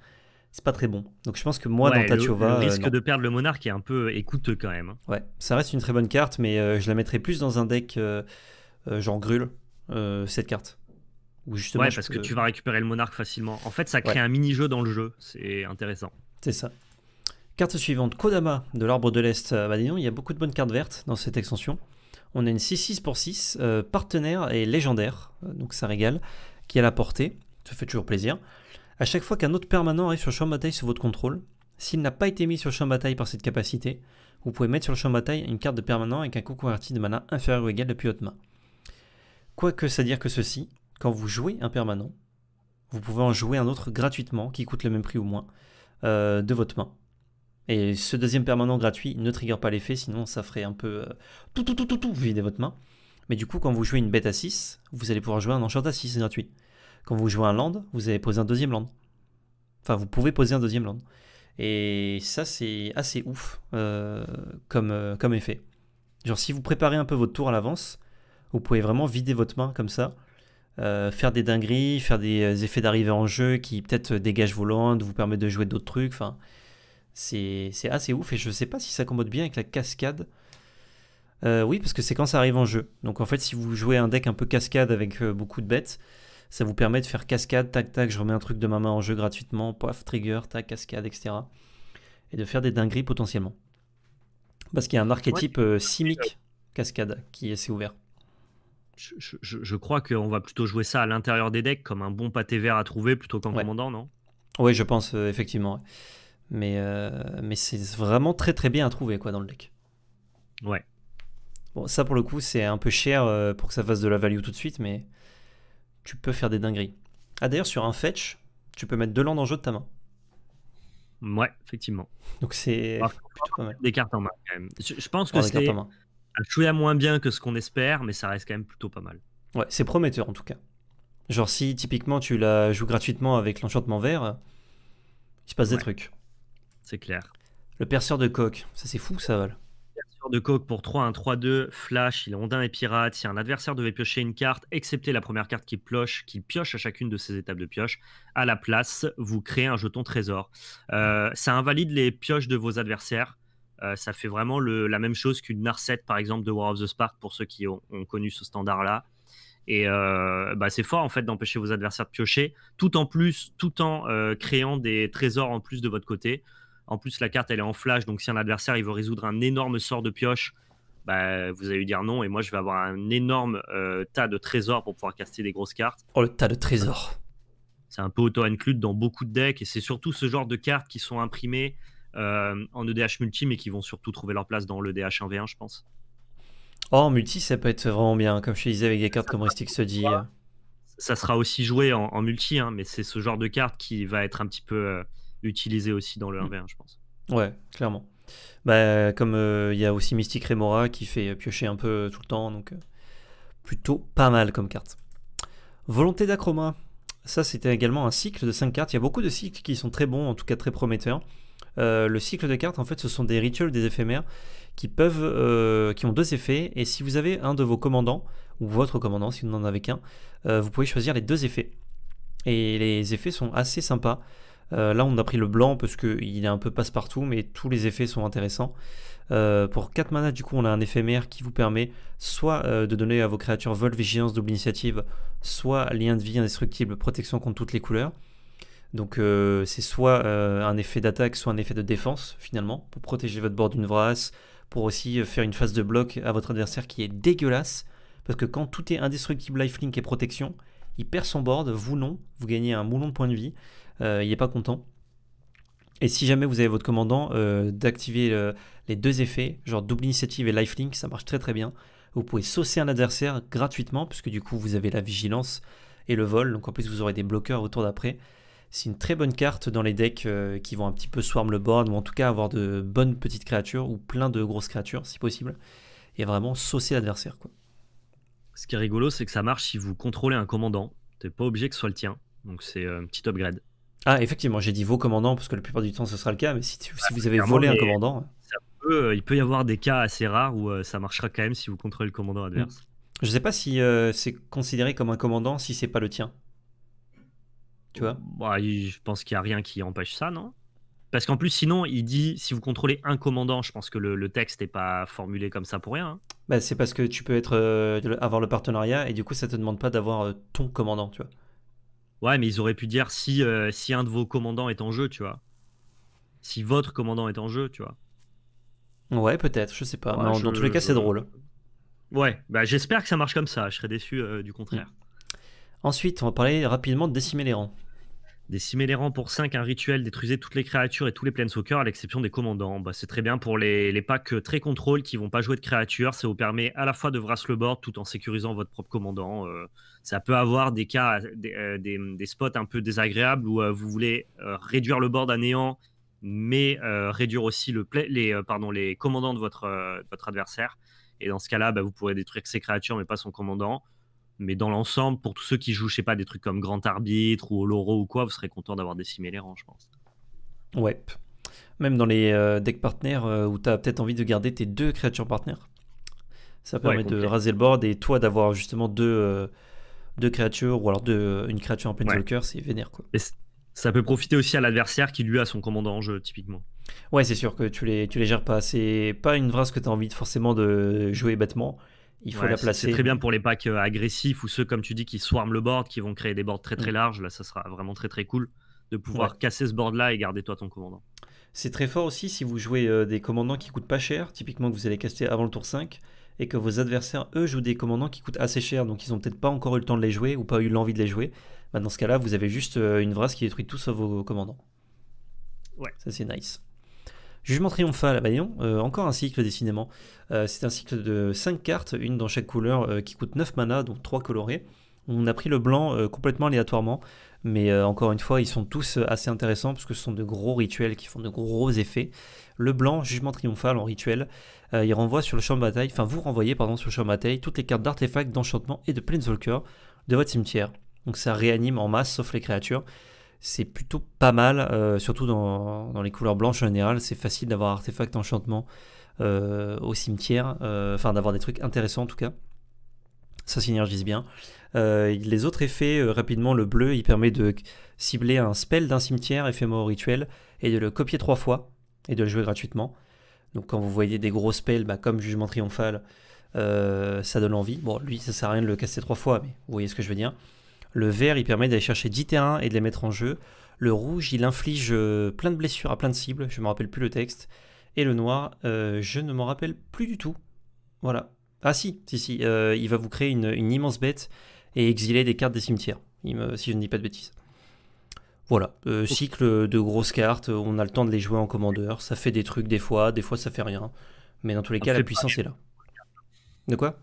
c'est pas très bon. Donc je pense que moi, dans Tachova. Le, euh, risque de perdre le monarque est un peu écouteux quand même. Hein. Ouais, ça reste une très bonne carte, mais euh, je la mettrais plus dans un deck euh, genre Grul, cette carte. ouais, parce que tu vas récupérer le monarque facilement. En fait, ça crée un mini-jeu dans le jeu, c'est intéressant. C'est ça. Carte suivante, Kodama de l'Arbre de l'Est. Bah, il y a beaucoup de bonnes cartes vertes dans cette extension. On a une 6-6 pour 6, euh, partenaire et légendaire, euh, donc ça régale, qui a la portée, ça fait toujours plaisir. À chaque fois qu'un autre permanent arrive sur le champ de bataille sous votre contrôle, s'il n'a pas été mis sur le champ de bataille par cette capacité, vous pouvez mettre sur le champ de bataille une carte de permanent avec un coup converti de mana inférieur ou égal depuis votre main. Quoique, ça ça dire que ceci, quand vous jouez un permanent, vous pouvez en jouer un autre gratuitement qui coûte le même prix ou moins euh, de votre main. Et ce deuxième permanent gratuit ne trigger pas l'effet, sinon ça ferait un peu euh, tout tout tout tout tout vider votre main. Mais du coup, quand vous jouez une bête à 6, vous allez pouvoir jouer un enchant à 6 gratuit. Quand vous jouez un land, vous allez poser un deuxième land. Enfin, vous pouvez poser un deuxième land. Et ça, c'est assez ouf euh, comme, euh, comme effet. Genre, si vous préparez un peu votre tour à l'avance, vous pouvez vraiment vider votre main comme ça, faire des dingueries, faire des effets d'arrivée en jeu qui peut-être dégagent vos landes, vous permettent de jouer d'autres trucs. Enfin, c'est assez ouf et je sais pas si ça commode bien avec la cascade. Euh, oui, parce que c'est quand ça arrive en jeu. Donc en fait, si vous jouez un deck un peu cascade avec euh, beaucoup de bêtes, ça vous permet de faire cascade, tac tac, je remets un truc de ma main en jeu gratuitement, poif, trigger, tac, cascade, etc. Et de faire des dingueries potentiellement. Parce qu'il y a un archétype euh, cascade qui est assez ouvert. Je, crois qu'on va plutôt jouer ça à l'intérieur des decks comme un bon pâté vert à trouver plutôt qu'en commandant, non Oui, je pense euh, effectivement. Mais, euh, mais c'est vraiment très très bien à trouver quoi, dans le deck. Ouais. Bon, ça pour le coup, c'est un peu cher euh, pour que ça fasse de la value tout de suite, mais tu peux faire des dingueries. Ah, d'ailleurs, sur un fetch, tu peux mettre deux landes en jeu de ta main. Ouais, effectivement. Donc c'est des cartes en main quand même. Je, pense que c'est un chouïa moins bien que ce qu'on espère, mais ça reste quand même plutôt pas mal. Ouais, c'est prometteur en tout cas. Genre si typiquement tu la joues gratuitement avec l'enchantement vert, il se passe des trucs c'est clair. Le perceur de coque, ça c'est fou ça, va. Perceur de coque pour 3, 1 3-2, flash, il est et pirate. Si un adversaire devait piocher une carte, excepté la première carte qui pioche, qu'il pioche à chacune de ses étapes de pioche, à la place, vous créez un jeton trésor. Euh, ça invalide les pioches de vos adversaires. Euh, ça fait vraiment la même chose qu'une Narset, par exemple, de War of the Spark, pour ceux qui ont, connu ce standard-là. Et euh, bah, c'est fort en fait d'empêcher vos adversaires de piocher, tout en plus, tout en créant des trésors en plus de votre côté. En plus, la carte, elle est en flash, donc si un adversaire il veut résoudre un énorme sort de pioche, bah, vous allez lui dire non, et moi je vais avoir un énorme euh, tas de trésors pour pouvoir caster des grosses cartes. Oh, le tas de trésors C'est un peu auto-include dans beaucoup de decks, et c'est surtout ce genre de cartes qui sont imprimées euh, en EDH multi, mais qui vont surtout trouver leur place dans l'EDH 1v1, je pense. Oh, en multi, ça peut être vraiment bien, comme je te disais avec des cartes comme Ristic se dit. Ça sera aussi joué en, multi, hein, mais c'est ce genre de carte qui va être un petit peu. Euh, utilisé aussi dans le 1 mm. 1 je pense. Ouais, clairement. Bah, comme euh, il y a aussi Mystique Remora qui fait piocher un peu tout le temps, donc euh, plutôt pas mal comme carte. Volonté d'Acroma. Ça, c'était également un cycle de 5 cartes. Il y a beaucoup de cycles qui sont très bons, en tout cas très prometteurs. Euh, le cycle de cartes, en fait, ce sont des rituels, des éphémères qui peuvent, qui ont deux effets. Et si vous avez un de vos commandants ou votre commandant, si vous n'en avez qu'un, vous pouvez choisir les deux effets. Et les effets sont assez sympas. Euh, là, on a pris le blanc parce qu'il est un peu passe-partout, mais tous les effets sont intéressants. Euh, pour 4 mana, du coup, on a un éphémère qui vous permet soit euh, de donner à vos créatures vol, vigilance, double initiative, soit lien de vie indestructible, protection contre toutes les couleurs. Donc c'est soit un effet d'attaque, soit un effet de défense finalement, pour protéger votre board d'une vrasse, pour aussi faire une phase de bloc à votre adversaire qui est dégueulasse, parce que quand tout est indestructible, lifelink et protection, il perd son board, vous non, vous gagnez un moulon de points de vie, euh, il n'est pas content. Et si jamais vous avez votre commandant, euh, d'activer euh, les deux effets, genre double initiative et lifelink, ça marche très très bien. Vous pouvez saucer un adversaire gratuitement, puisque du coup vous avez la vigilance et le vol, donc en plus vous aurez des bloqueurs autour d'après. C'est une très bonne carte dans les decks qui vont un petit peu swarm le board, ou en tout cas avoir de bonnes petites créatures, ou plein de grosses créatures si possible, et vraiment saucer l'adversaire. Quoi. Ce qui est rigolo, c'est que ça marche si vous contrôlez un commandant, t'es pas obligé que ce soit le tien, donc c'est un petit upgrade. Ah, effectivement, j'ai dit vos commandants, parce que la plupart du temps ce sera le cas, mais si, ah, vous avez volé un commandant. Euh, il peut y avoir des cas assez rares où euh, ça marchera quand même si vous contrôlez le commandant mm. adverse. Je sais pas si euh, c'est considéré comme un commandant si c'est pas le tien. Tu vois bah, Je pense qu'il n'y a rien qui empêche ça, non Parce qu'en plus, sinon, il dit si vous contrôlez un commandant, je pense que le, texte n'est pas formulé comme ça pour rien. Hein. Bah, c'est parce que tu peux être, avoir le partenariat et du coup, ça te demande pas d'avoir ton commandant, tu vois. Ouais, mais ils auraient pu dire si, euh, si un de vos commandants est en jeu, tu vois. Si votre commandant est en jeu, tu vois. Ouais, peut-être, je sais pas. dans tous les cas, c'est drôle. Ouais, bah, j'espère que ça marche comme ça. Je serais déçu euh, du contraire. Ensuite, on va parler rapidement de décimer les rangs. Des les pour 5, un rituel, détruisez toutes les créatures et tous les planeswalkers à l'exception des commandants. Bah, c'est très bien pour les, packs très contrôle qui vont pas jouer de créatures. Ça vous permet à la fois de vrasse le board tout en sécurisant votre propre commandant. Euh. ça peut avoir des cas, des, euh, spots un peu désagréables où euh, vous voulez réduire le board à néant, mais réduire aussi le les, commandants de votre, adversaire. Et dans ce cas-là, bah, vous pourrez détruire ses créatures mais pas son commandant. Mais dans l'ensemble, pour tous ceux qui jouent, je sais pas, des trucs comme Grand Arbitre ou Oloro ou quoi, vous serez content d'avoir des rangs, je pense. Ouais. Même dans les euh, decks partenaires euh, où tu as peut-être envie de garder tes deux créatures partenaires. Ça permet de raser le board et toi d'avoir justement deux, euh, deux créatures ou alors une créature en pleine coeur c'est vénère quoi. ça peut profiter aussi à l'adversaire qui lui a son commandant en jeu typiquement. Ouais, c'est sûr que tu les, tu les gères pas. C'est pas une vraie que tu as envie de, forcément de jouer bêtement. Il faut la placer. C'est très bien pour les packs euh, agressifs ou ceux, comme tu dis, qui swarment le board, qui vont créer des boards très très mm. larges. Là, ça sera vraiment très très cool de pouvoir casser ce board-là et garder toi ton commandant. C'est très fort aussi si vous jouez euh, des commandants qui coûtent pas cher, typiquement que vous allez caster avant le tour 5, et que vos adversaires, eux, jouent des commandants qui coûtent assez cher, donc ils ont peut-être pas encore eu le temps de les jouer ou pas eu l'envie de les jouer. Bah, dans ce cas-là, vous avez juste euh, une vrasse qui détruit tout sauf vos commandants. Ouais. Ça, c'est nice. Jugement triomphal, bah non, euh, encore un cycle décidément. Euh, c'est un cycle de 5 cartes, une dans chaque couleur euh, qui coûte 9 mana, donc 3 colorés. On a pris le blanc complètement aléatoirement, mais encore une fois, ils sont tous assez intéressants parce que ce sont de gros rituels qui font de gros effets. Le blanc, jugement triomphal en rituel, il renvoie sur le champ de bataille, enfin vous renvoyez pardon sur le champ de bataille toutes les cartes d'artefacts, d'enchantement et de planeswalker de votre cimetière. Donc ça réanime en masse sauf les créatures c'est plutôt pas mal, euh, surtout dans, les couleurs blanches en général. C'est facile d'avoir artefacts enchantement euh, au cimetière, euh, enfin d'avoir des trucs intéressants en tout cas. Ça synergise bien. les autres effets, rapidement, le bleu, il permet de cibler un spell d'un cimetière, effet mort rituel, et de le copier trois fois, et de le jouer gratuitement. Donc quand vous voyez des gros spells, bah, comme Jugement Triomphal, ça donne envie. Bon, lui, ça sert à rien de le casser trois fois, mais vous voyez ce que je veux dire. Le vert, il permet d'aller chercher 10 terrains et de les mettre en jeu. Le rouge, il inflige euh, plein de blessures à plein de cibles, je ne me rappelle plus le texte. Et le noir, euh, je ne m'en rappelle plus du tout. Voilà. Ah si, si, si, euh, il va vous créer une, immense bête et exiler des cartes des cimetières, si je ne dis pas de bêtises. Voilà, cycle de grosses cartes, on a le temps de les jouer en commandeur, ça fait des trucs des fois, des fois ça fait rien, mais dans tous les cas la puissance est là. De quoi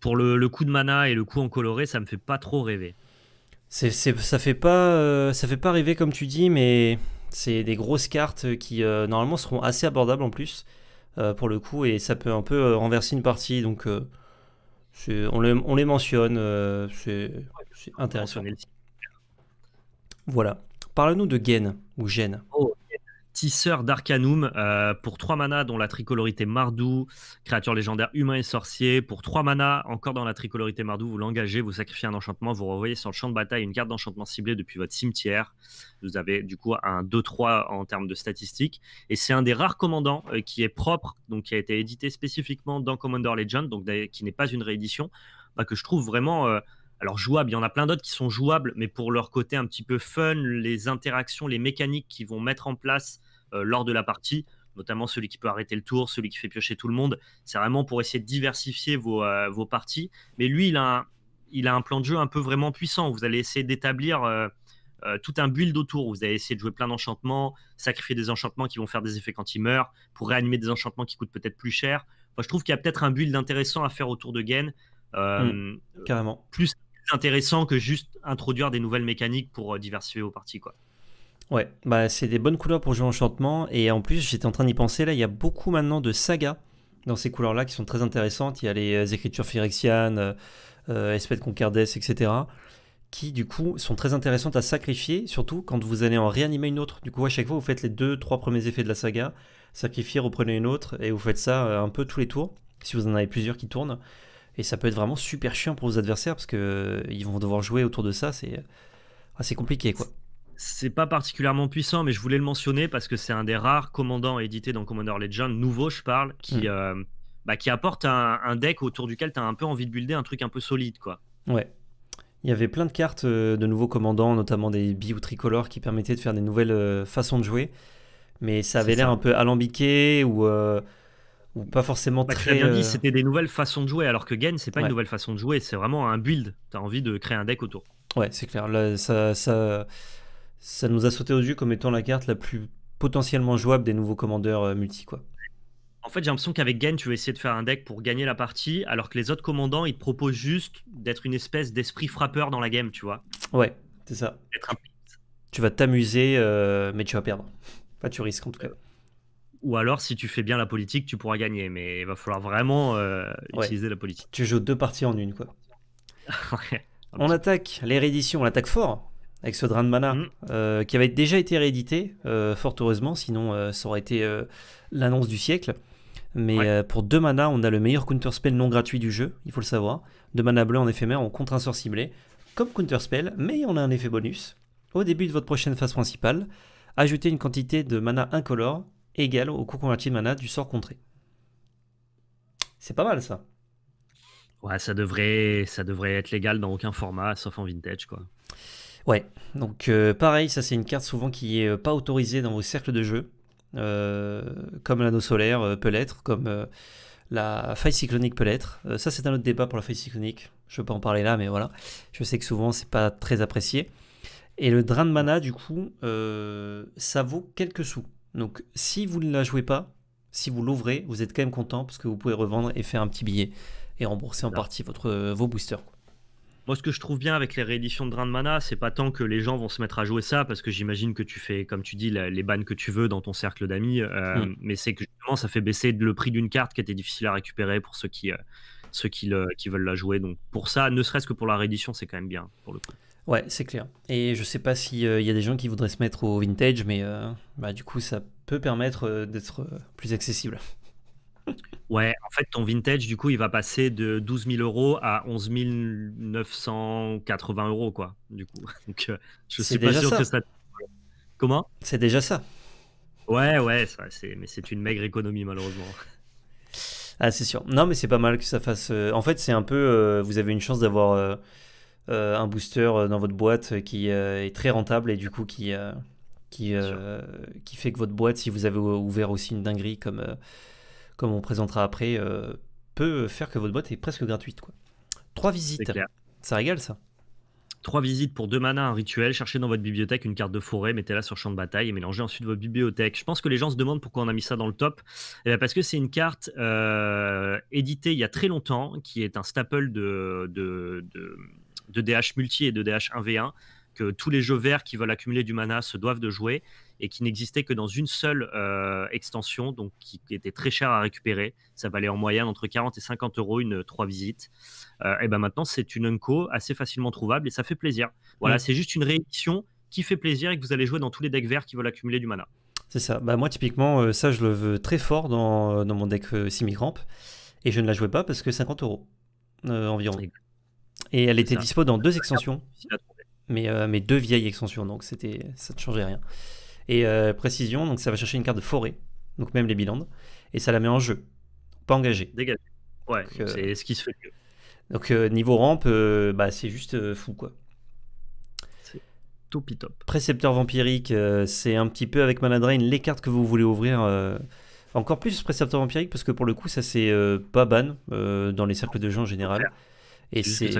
pour le, coup de mana et le coup en coloré, ça me fait pas trop rêver. C'est, ça fait pas euh, ça fait pas rêver comme tu dis, mais c'est des grosses cartes qui euh, normalement seront assez abordables en plus euh, pour le coup et ça peut un peu renverser une partie donc on, les mentionne, c'est, intéressant. Voilà. Parle-nous de Gaine ou Gêne. Oh, tisseur d'Arcanum euh, pour 3 mana, dont la tricolorité Mardou, créature légendaire humain et sorcier. Pour 3 mana, encore dans la tricolorité Mardou, vous l'engagez, vous sacrifiez un enchantement, vous renvoyez sur le champ de bataille une carte d'enchantement ciblée depuis votre cimetière. Vous avez du coup un 2-3 en termes de statistiques. Et c'est un des rares commandants euh, qui est propre, donc qui a été édité spécifiquement dans Commander Legend, donc qui n'est pas une réédition, bah, que je trouve vraiment... Euh, alors jouable, il y en a plein d'autres qui sont jouables, mais pour leur côté un petit peu fun, les interactions, les mécaniques qu'ils vont mettre en place euh, lors de la partie, notamment celui qui peut arrêter le tour, celui qui fait piocher tout le monde, c'est vraiment pour essayer de diversifier vos, euh, parties. Mais lui, il a, un, il a un plan de jeu un peu vraiment puissant. Vous allez essayer d'établir... Euh, tout un build autour. Vous allez essayer de jouer plein d'enchantements, sacrifier des enchantements qui vont faire des effets quand il meurt, pour réanimer des enchantements qui coûtent peut-être plus cher. Moi, je trouve qu'il y a peut-être un build intéressant à faire autour de Gain. Mmh, carrément. Plus intéressant que juste introduire des nouvelles mécaniques pour euh, diversifier vos parties. Quoi. Ouais, bah, c'est des bonnes couleurs pour jouer enchantement. Et en plus, j'étais en train d'y penser, là, il y a beaucoup maintenant de sagas dans ces couleurs-là qui sont très intéressantes. Il y a les euh, écritures phyrexianes, euh, euh de Concardes, etc. qui, du coup, sont très intéressantes à sacrifier, surtout quand vous allez en réanimer une autre. Du coup, à chaque fois, vous faites les deux, trois premiers effets de la saga, sacrifier, reprenez une autre, et vous faites ça un peu tous les tours, si vous en avez plusieurs qui tournent. Et ça peut être vraiment super chiant pour vos adversaires parce que euh, ils vont devoir jouer autour de ça. C'est assez ah, compliqué, quoi. C'est pas particulièrement puissant, mais je voulais le mentionner parce que c'est un des rares commandants édités dans Commander Legends, nouveau, je parle, qui, hmm. euh, bah, qui apporte un, deck autour duquel tu as un peu envie de builder un truc un peu solide, quoi. Ouais. Il y avait plein de cartes euh, de nouveaux commandants, notamment des bi ou tricolores, qui permettaient de faire des nouvelles façons de jouer. Mais ça avait l'air un peu alambiqué ou ou pas forcément bah, très. Euh, c'était des nouvelles façons de jouer, alors que Gain, c'est pas une nouvelle façon de jouer, c'est vraiment un build. t'as envie de créer un deck autour. Ouais, c'est clair. ça, ça, nous a sauté aux yeux comme étant la carte la plus potentiellement jouable des nouveaux commandeurs euh, multi, quoi. En fait, j'ai l'impression qu'avec Gain, tu veux essayer de faire un deck pour gagner la partie, alors que les autres commandants, ils te proposent juste d'être une espèce d'esprit frappeur dans la game, tu vois. Ouais, c'est ça. Tu vas t'amuser, euh, mais tu vas perdre. Enfin, tu risques en tout cas ou alors, si tu fais bien la politique, tu pourras gagner. Mais il va falloir vraiment euh, utiliser la politique. Tu joues deux parties en une, quoi. On attaque rééditions, on attaque fort avec ce drain de mana mm. euh, qui avait déjà été réédité, euh, fort heureusement, sinon ça aurait été l'annonce du siècle. Mais pour deux mana, on a le meilleur counterspell non gratuit du jeu, il faut le savoir. Deux mana bleus en éphémère, on contre un ciblé, comme counterspell, mais on a un effet bonus. Au début de votre prochaine phase principale, ajoutez une quantité de mana incolore égal au coût converti de mana du sort contré. C'est pas mal ça. Ouais, ça devrait, ça devrait être légal dans aucun format, sauf en vintage, quoi. Ouais, donc euh, pareil, ça c'est une carte souvent qui est euh, pas autorisée dans vos cercles de jeu, euh, comme l'anneau solaire peut l'être, comme la faille cyclonique peut l'être. ça c'est un autre débat pour la faille cyclonique, je peux pas en parler là, mais voilà. Je sais que souvent c'est pas très apprécié. Et le drain de mana, du coup, ça vaut quelques sous. Donc si vous ne la jouez pas, si vous l'ouvrez, vous êtes quand même content parce que vous pouvez revendre et faire un petit billet et rembourser en partie votre, euh, vos boosters. Moi, ce que je trouve bien avec les rééditions de Drain de Mana, c'est pas tant que les gens vont se mettre à jouer ça, parce que j'imagine que tu fais, comme tu dis, les bannes que tu veux dans ton cercle d'amis, euh, hmm. mais c'est que justement, ça fait baisser le prix d'une carte qui était difficile à récupérer pour ceux qui, euh, ceux qui, qui veulent la jouer. Donc, pour ça, ne serait-ce que pour la réédition, c'est quand même bien, pour le coup. Ouais, c'est clair. Et je sais pas s'il euh, y a des gens qui voudraient se mettre au vintage, mais euh, bah, du coup, ça peut permettre euh, d'être plus accessible. Ouais, en fait, ton vintage, du coup, il va passer de 12 000 euros à 11 980 euros, quoi. Du coup, donc je suis pas sûr ça. que ça. Comment C'est déjà ça. Ouais, ouais, ça, mais c'est une maigre économie, malheureusement. Ah, c'est sûr. Non, mais c'est pas mal que ça fasse. En fait, c'est un peu. vous avez une chance d'avoir euh, un booster euh, dans votre boîte qui euh, est très rentable et du coup qui, qui, qui fait que votre boîte, si vous avez ouvert aussi une dinguerie comme, comme on présentera après, peut faire que votre boîte est presque gratuite. Quoi. Trois visites. Ça régale ça. Trois visites pour deux manas, un rituel. Cherchez dans votre bibliothèque une carte de forêt, mettez-la sur champ de bataille et mélangez ensuite votre bibliothèque. Je pense que les gens se demandent pourquoi on a mis ça dans le top. Eh ben, parce que c'est une carte euh, éditée il y a très longtemps, qui est un staple de, de de DH multi et de DH 1v1 que tous les jeux verts qui veulent accumuler du mana se doivent de jouer et qui n'existait que dans une seule euh, extension, donc qui était très cher à récupérer. Ça valait en moyenne entre 40 et 50 euros une trois visites. Euh, et ben maintenant, c'est une unco assez facilement trouvable et ça fait plaisir. Voilà, mm. c'est juste une réédition qui fait plaisir et que vous allez jouer dans tous les decks verts qui veulent accumuler du mana. C'est ça. Bah moi, typiquement, euh, ça, je le veux très fort dans, dans mon deck Simicramp et je ne la jouais pas parce que 50 euros environ. Et elle était dispo dans deux extensions, mais, euh, mes deux vieilles extensions, donc c'était ça ne changeait rien. Et euh, précision, donc ça va chercher une carte de forêt, donc même les bilandes, et ça la met en jeu, pas engagée. Dégagée. Ouais, euh, c'est ce qui se fait Donc niveau rampe, bah, c'est juste fou quoi. Topi top. Précepteur vampirique, c'est un petit peu avec Mana les cartes que vous voulez ouvrir. encore plus précepteur vampirique parce que pour le coup ça c'est pas ban dans les cercles de jeu en général. Et c'est.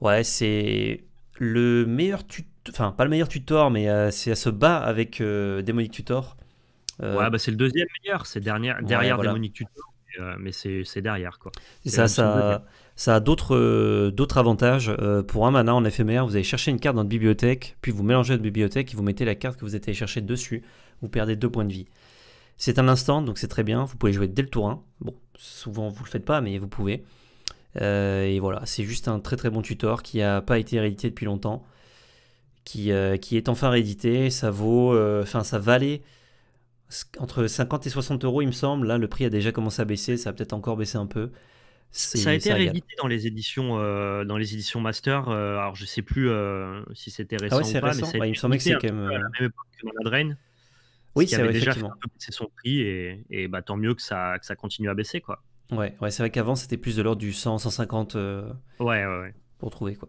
Ouais, c'est le meilleur tutor. Enfin, pas le meilleur tutor, mais euh, c'est à se bat avec euh, démonique Tutor. Euh, ouais, bah c'est le deuxième meilleur. C'est derrière, démonique derrière Tutor, mais, c'est derrière quoi. Ça, ça, ça a d'autres d'autres avantages. pour un mana en éphémère, vous allez chercher une carte dans votre bibliothèque, puis vous mélangez votre bibliothèque et vous mettez la carte que vous êtes allé chercher dessus. Vous perdez deux points de vie. C'est un instant, donc c'est très bien. Vous pouvez jouer dès le tour 1. Bon, souvent vous le faites pas, mais vous pouvez. Euh, et voilà, c'est juste un très très bon tutor qui n'a pas été réédité depuis longtemps, qui, euh, qui est enfin réédité. Ça vaut, euh, enfin, ça valait entre 50 et 60 euros, il me semble. Là, le prix a déjà commencé à baisser, ça a peut-être encore baissé un peu. Ça a été réédité dans les éditions, dans les éditions master. alors, je sais plus si c'était ah récent ou pas, mais il me semblait que c'est quand même à la même époque que dans la drain. Oui, c'est déjà un peu baisser son prix et, bah, tant mieux que ça, que ça continue à baisser quoi. Ouais, c'est vrai qu'avant c'était plus de l'ordre du 100, 150 euh, ouais, pour trouver quoi.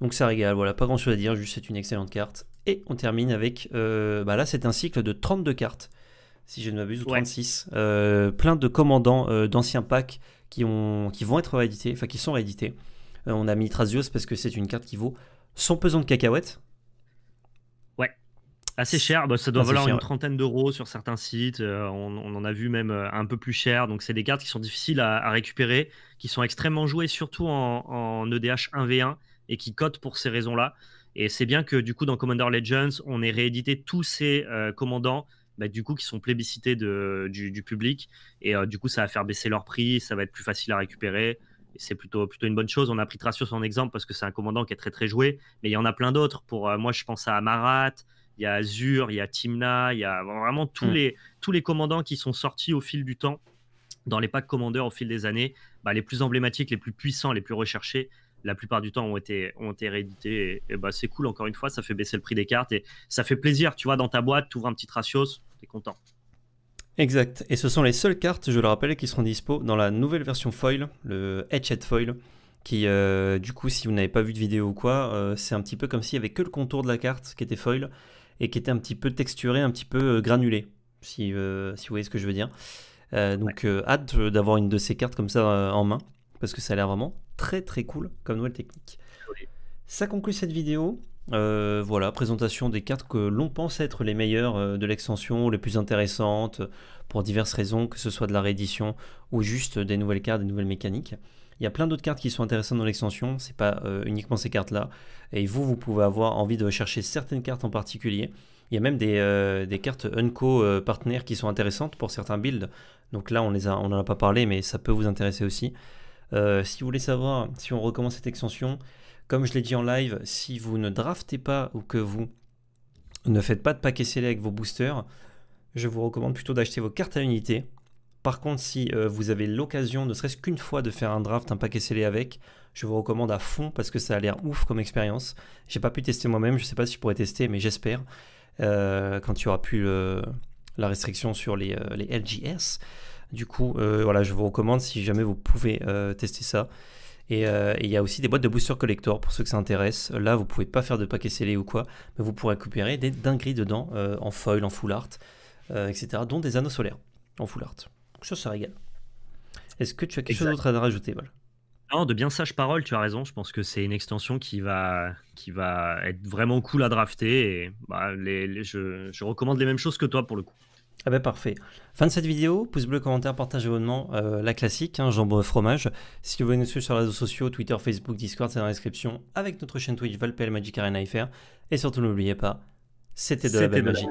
Donc ça régale, voilà, pas grand chose à dire, juste c'est une excellente carte. Et on termine avec, euh, bah là c'est un cycle de 32 cartes, si je ne m'abuse, ou 36. Euh, plein de commandants d'anciens packs qui, ont, qui vont être réédités, enfin qui sont réédités. on a mis Trasios parce que c'est une carte qui vaut son pesant de cacahuètes. Assez cher, bah, ça doit valoir une trentaine d'euros sur certains sites. Euh, on, en a vu même euh, un peu plus cher. Donc, c'est des cartes qui sont difficiles à, récupérer, qui sont extrêmement jouées, surtout en, EDH e 1v1 et qui cotent pour ces raisons-là. Et c'est bien que du coup, dans Commander Legends, on ait réédité tous ces euh, commandants bah, du coup, qui sont plébiscités de, du, public. Et du coup, ça va faire baisser leur prix, ça va être plus facile à récupérer. Et c'est plutôt, plutôt une bonne chose. On a pris Tracios en exemple parce que c'est un commandant qui est très très joué. Mais il y en a plein d'autres. Pour Moi, je pense à Amarat, il y a Azure, il y a Timna, il y a vraiment tous, mm. les, tous les commandants qui sont sortis au fil du temps dans les packs commandeurs au fil des années. Bah, les plus emblématiques, les plus puissants, les plus recherchés, la plupart du temps ont été, ont été réédités. Et, bah, c'est cool, encore une fois, ça fait baisser le prix des cartes et ça fait plaisir. Tu vois, dans ta boîte, tu ouvres un petit ratios, tu es content. Exact. Et ce sont les seules cartes, je le rappelle, qui seront dispo dans la nouvelle version foil, le Etched Foil qui euh, du coup si vous n'avez pas vu de vidéo ou quoi, euh, c'est un petit peu comme s'il y avait que le contour de la carte qui était foil et qui était un petit peu texturé, un petit peu euh, granulé, euh, si, vous voyez ce que je veux dire. Euh, donc hâte d'avoir une de ces cartes comme ça en main, parce que ça a l'air vraiment très très cool comme nouvelle technique. Ça conclut cette vidéo. voilà, présentation des cartes que l'on pense être les meilleures de l'extension, les plus intéressantes, pour diverses raisons, que ce soit de la réédition ou juste des nouvelles cartes, des nouvelles mécaniques. Il y a plein d'autres cartes qui sont intéressantes dans l'extension, c'est pas euh, uniquement ces cartes-là. Et vous, vous pouvez avoir envie de rechercher certaines cartes en particulier. Il y a même des, euh, cartes Unco euh, Partner qui sont intéressantes pour certains builds. Donc là, on n'en a, pas parlé, mais ça peut vous intéresser aussi. si vous voulez savoir si on recommence cette extension, comme je l'ai dit en live, si vous ne draftez pas ou que vous ne faites pas de paquets scellé avec vos boosters, je vous recommande plutôt d'acheter vos cartes à l'unité. Par contre, si euh, vous avez l'occasion, ne serait-ce qu'une fois, de faire un draft, un paquet scellé avec, je vous recommande à fond parce que ça a l'air ouf comme expérience. J'ai pas pu tester moi-même, je sais pas si je pourrais tester, mais j'espère euh, quand il y aura plus euh, la restriction sur les, LGS. Du coup, voilà, je vous recommande si jamais vous pouvez tester ça. Et il y a aussi des boîtes de booster collector pour ceux que ça intéresse. Là, vous pouvez pas faire de paquet scellé ou quoi, mais vous pourrez récupérer des dingueries dedans en foil, en full art, etc., dont des anneaux solaires en full art que ça, régale. Est-ce que tu as quelque chose d'autre à rajouter Non, de bien sages paroles, tu as raison. Je pense que c'est une extension qui va, qui va être vraiment cool à drafter. Et bah, je, recommande les mêmes choses que toi pour le coup. Ah ben parfait. Fin de cette vidéo, pouce bleu, commentaire, partage, abonnement, euh, la classique, hein, jambon fromage. Si vous voulez nous suivre sur les réseaux sociaux, Twitter, Facebook, Discord, c'est dans la description avec notre chaîne Twitch Valpel Magic Arena FR. Et surtout n'oubliez pas, c'était de la belle magie.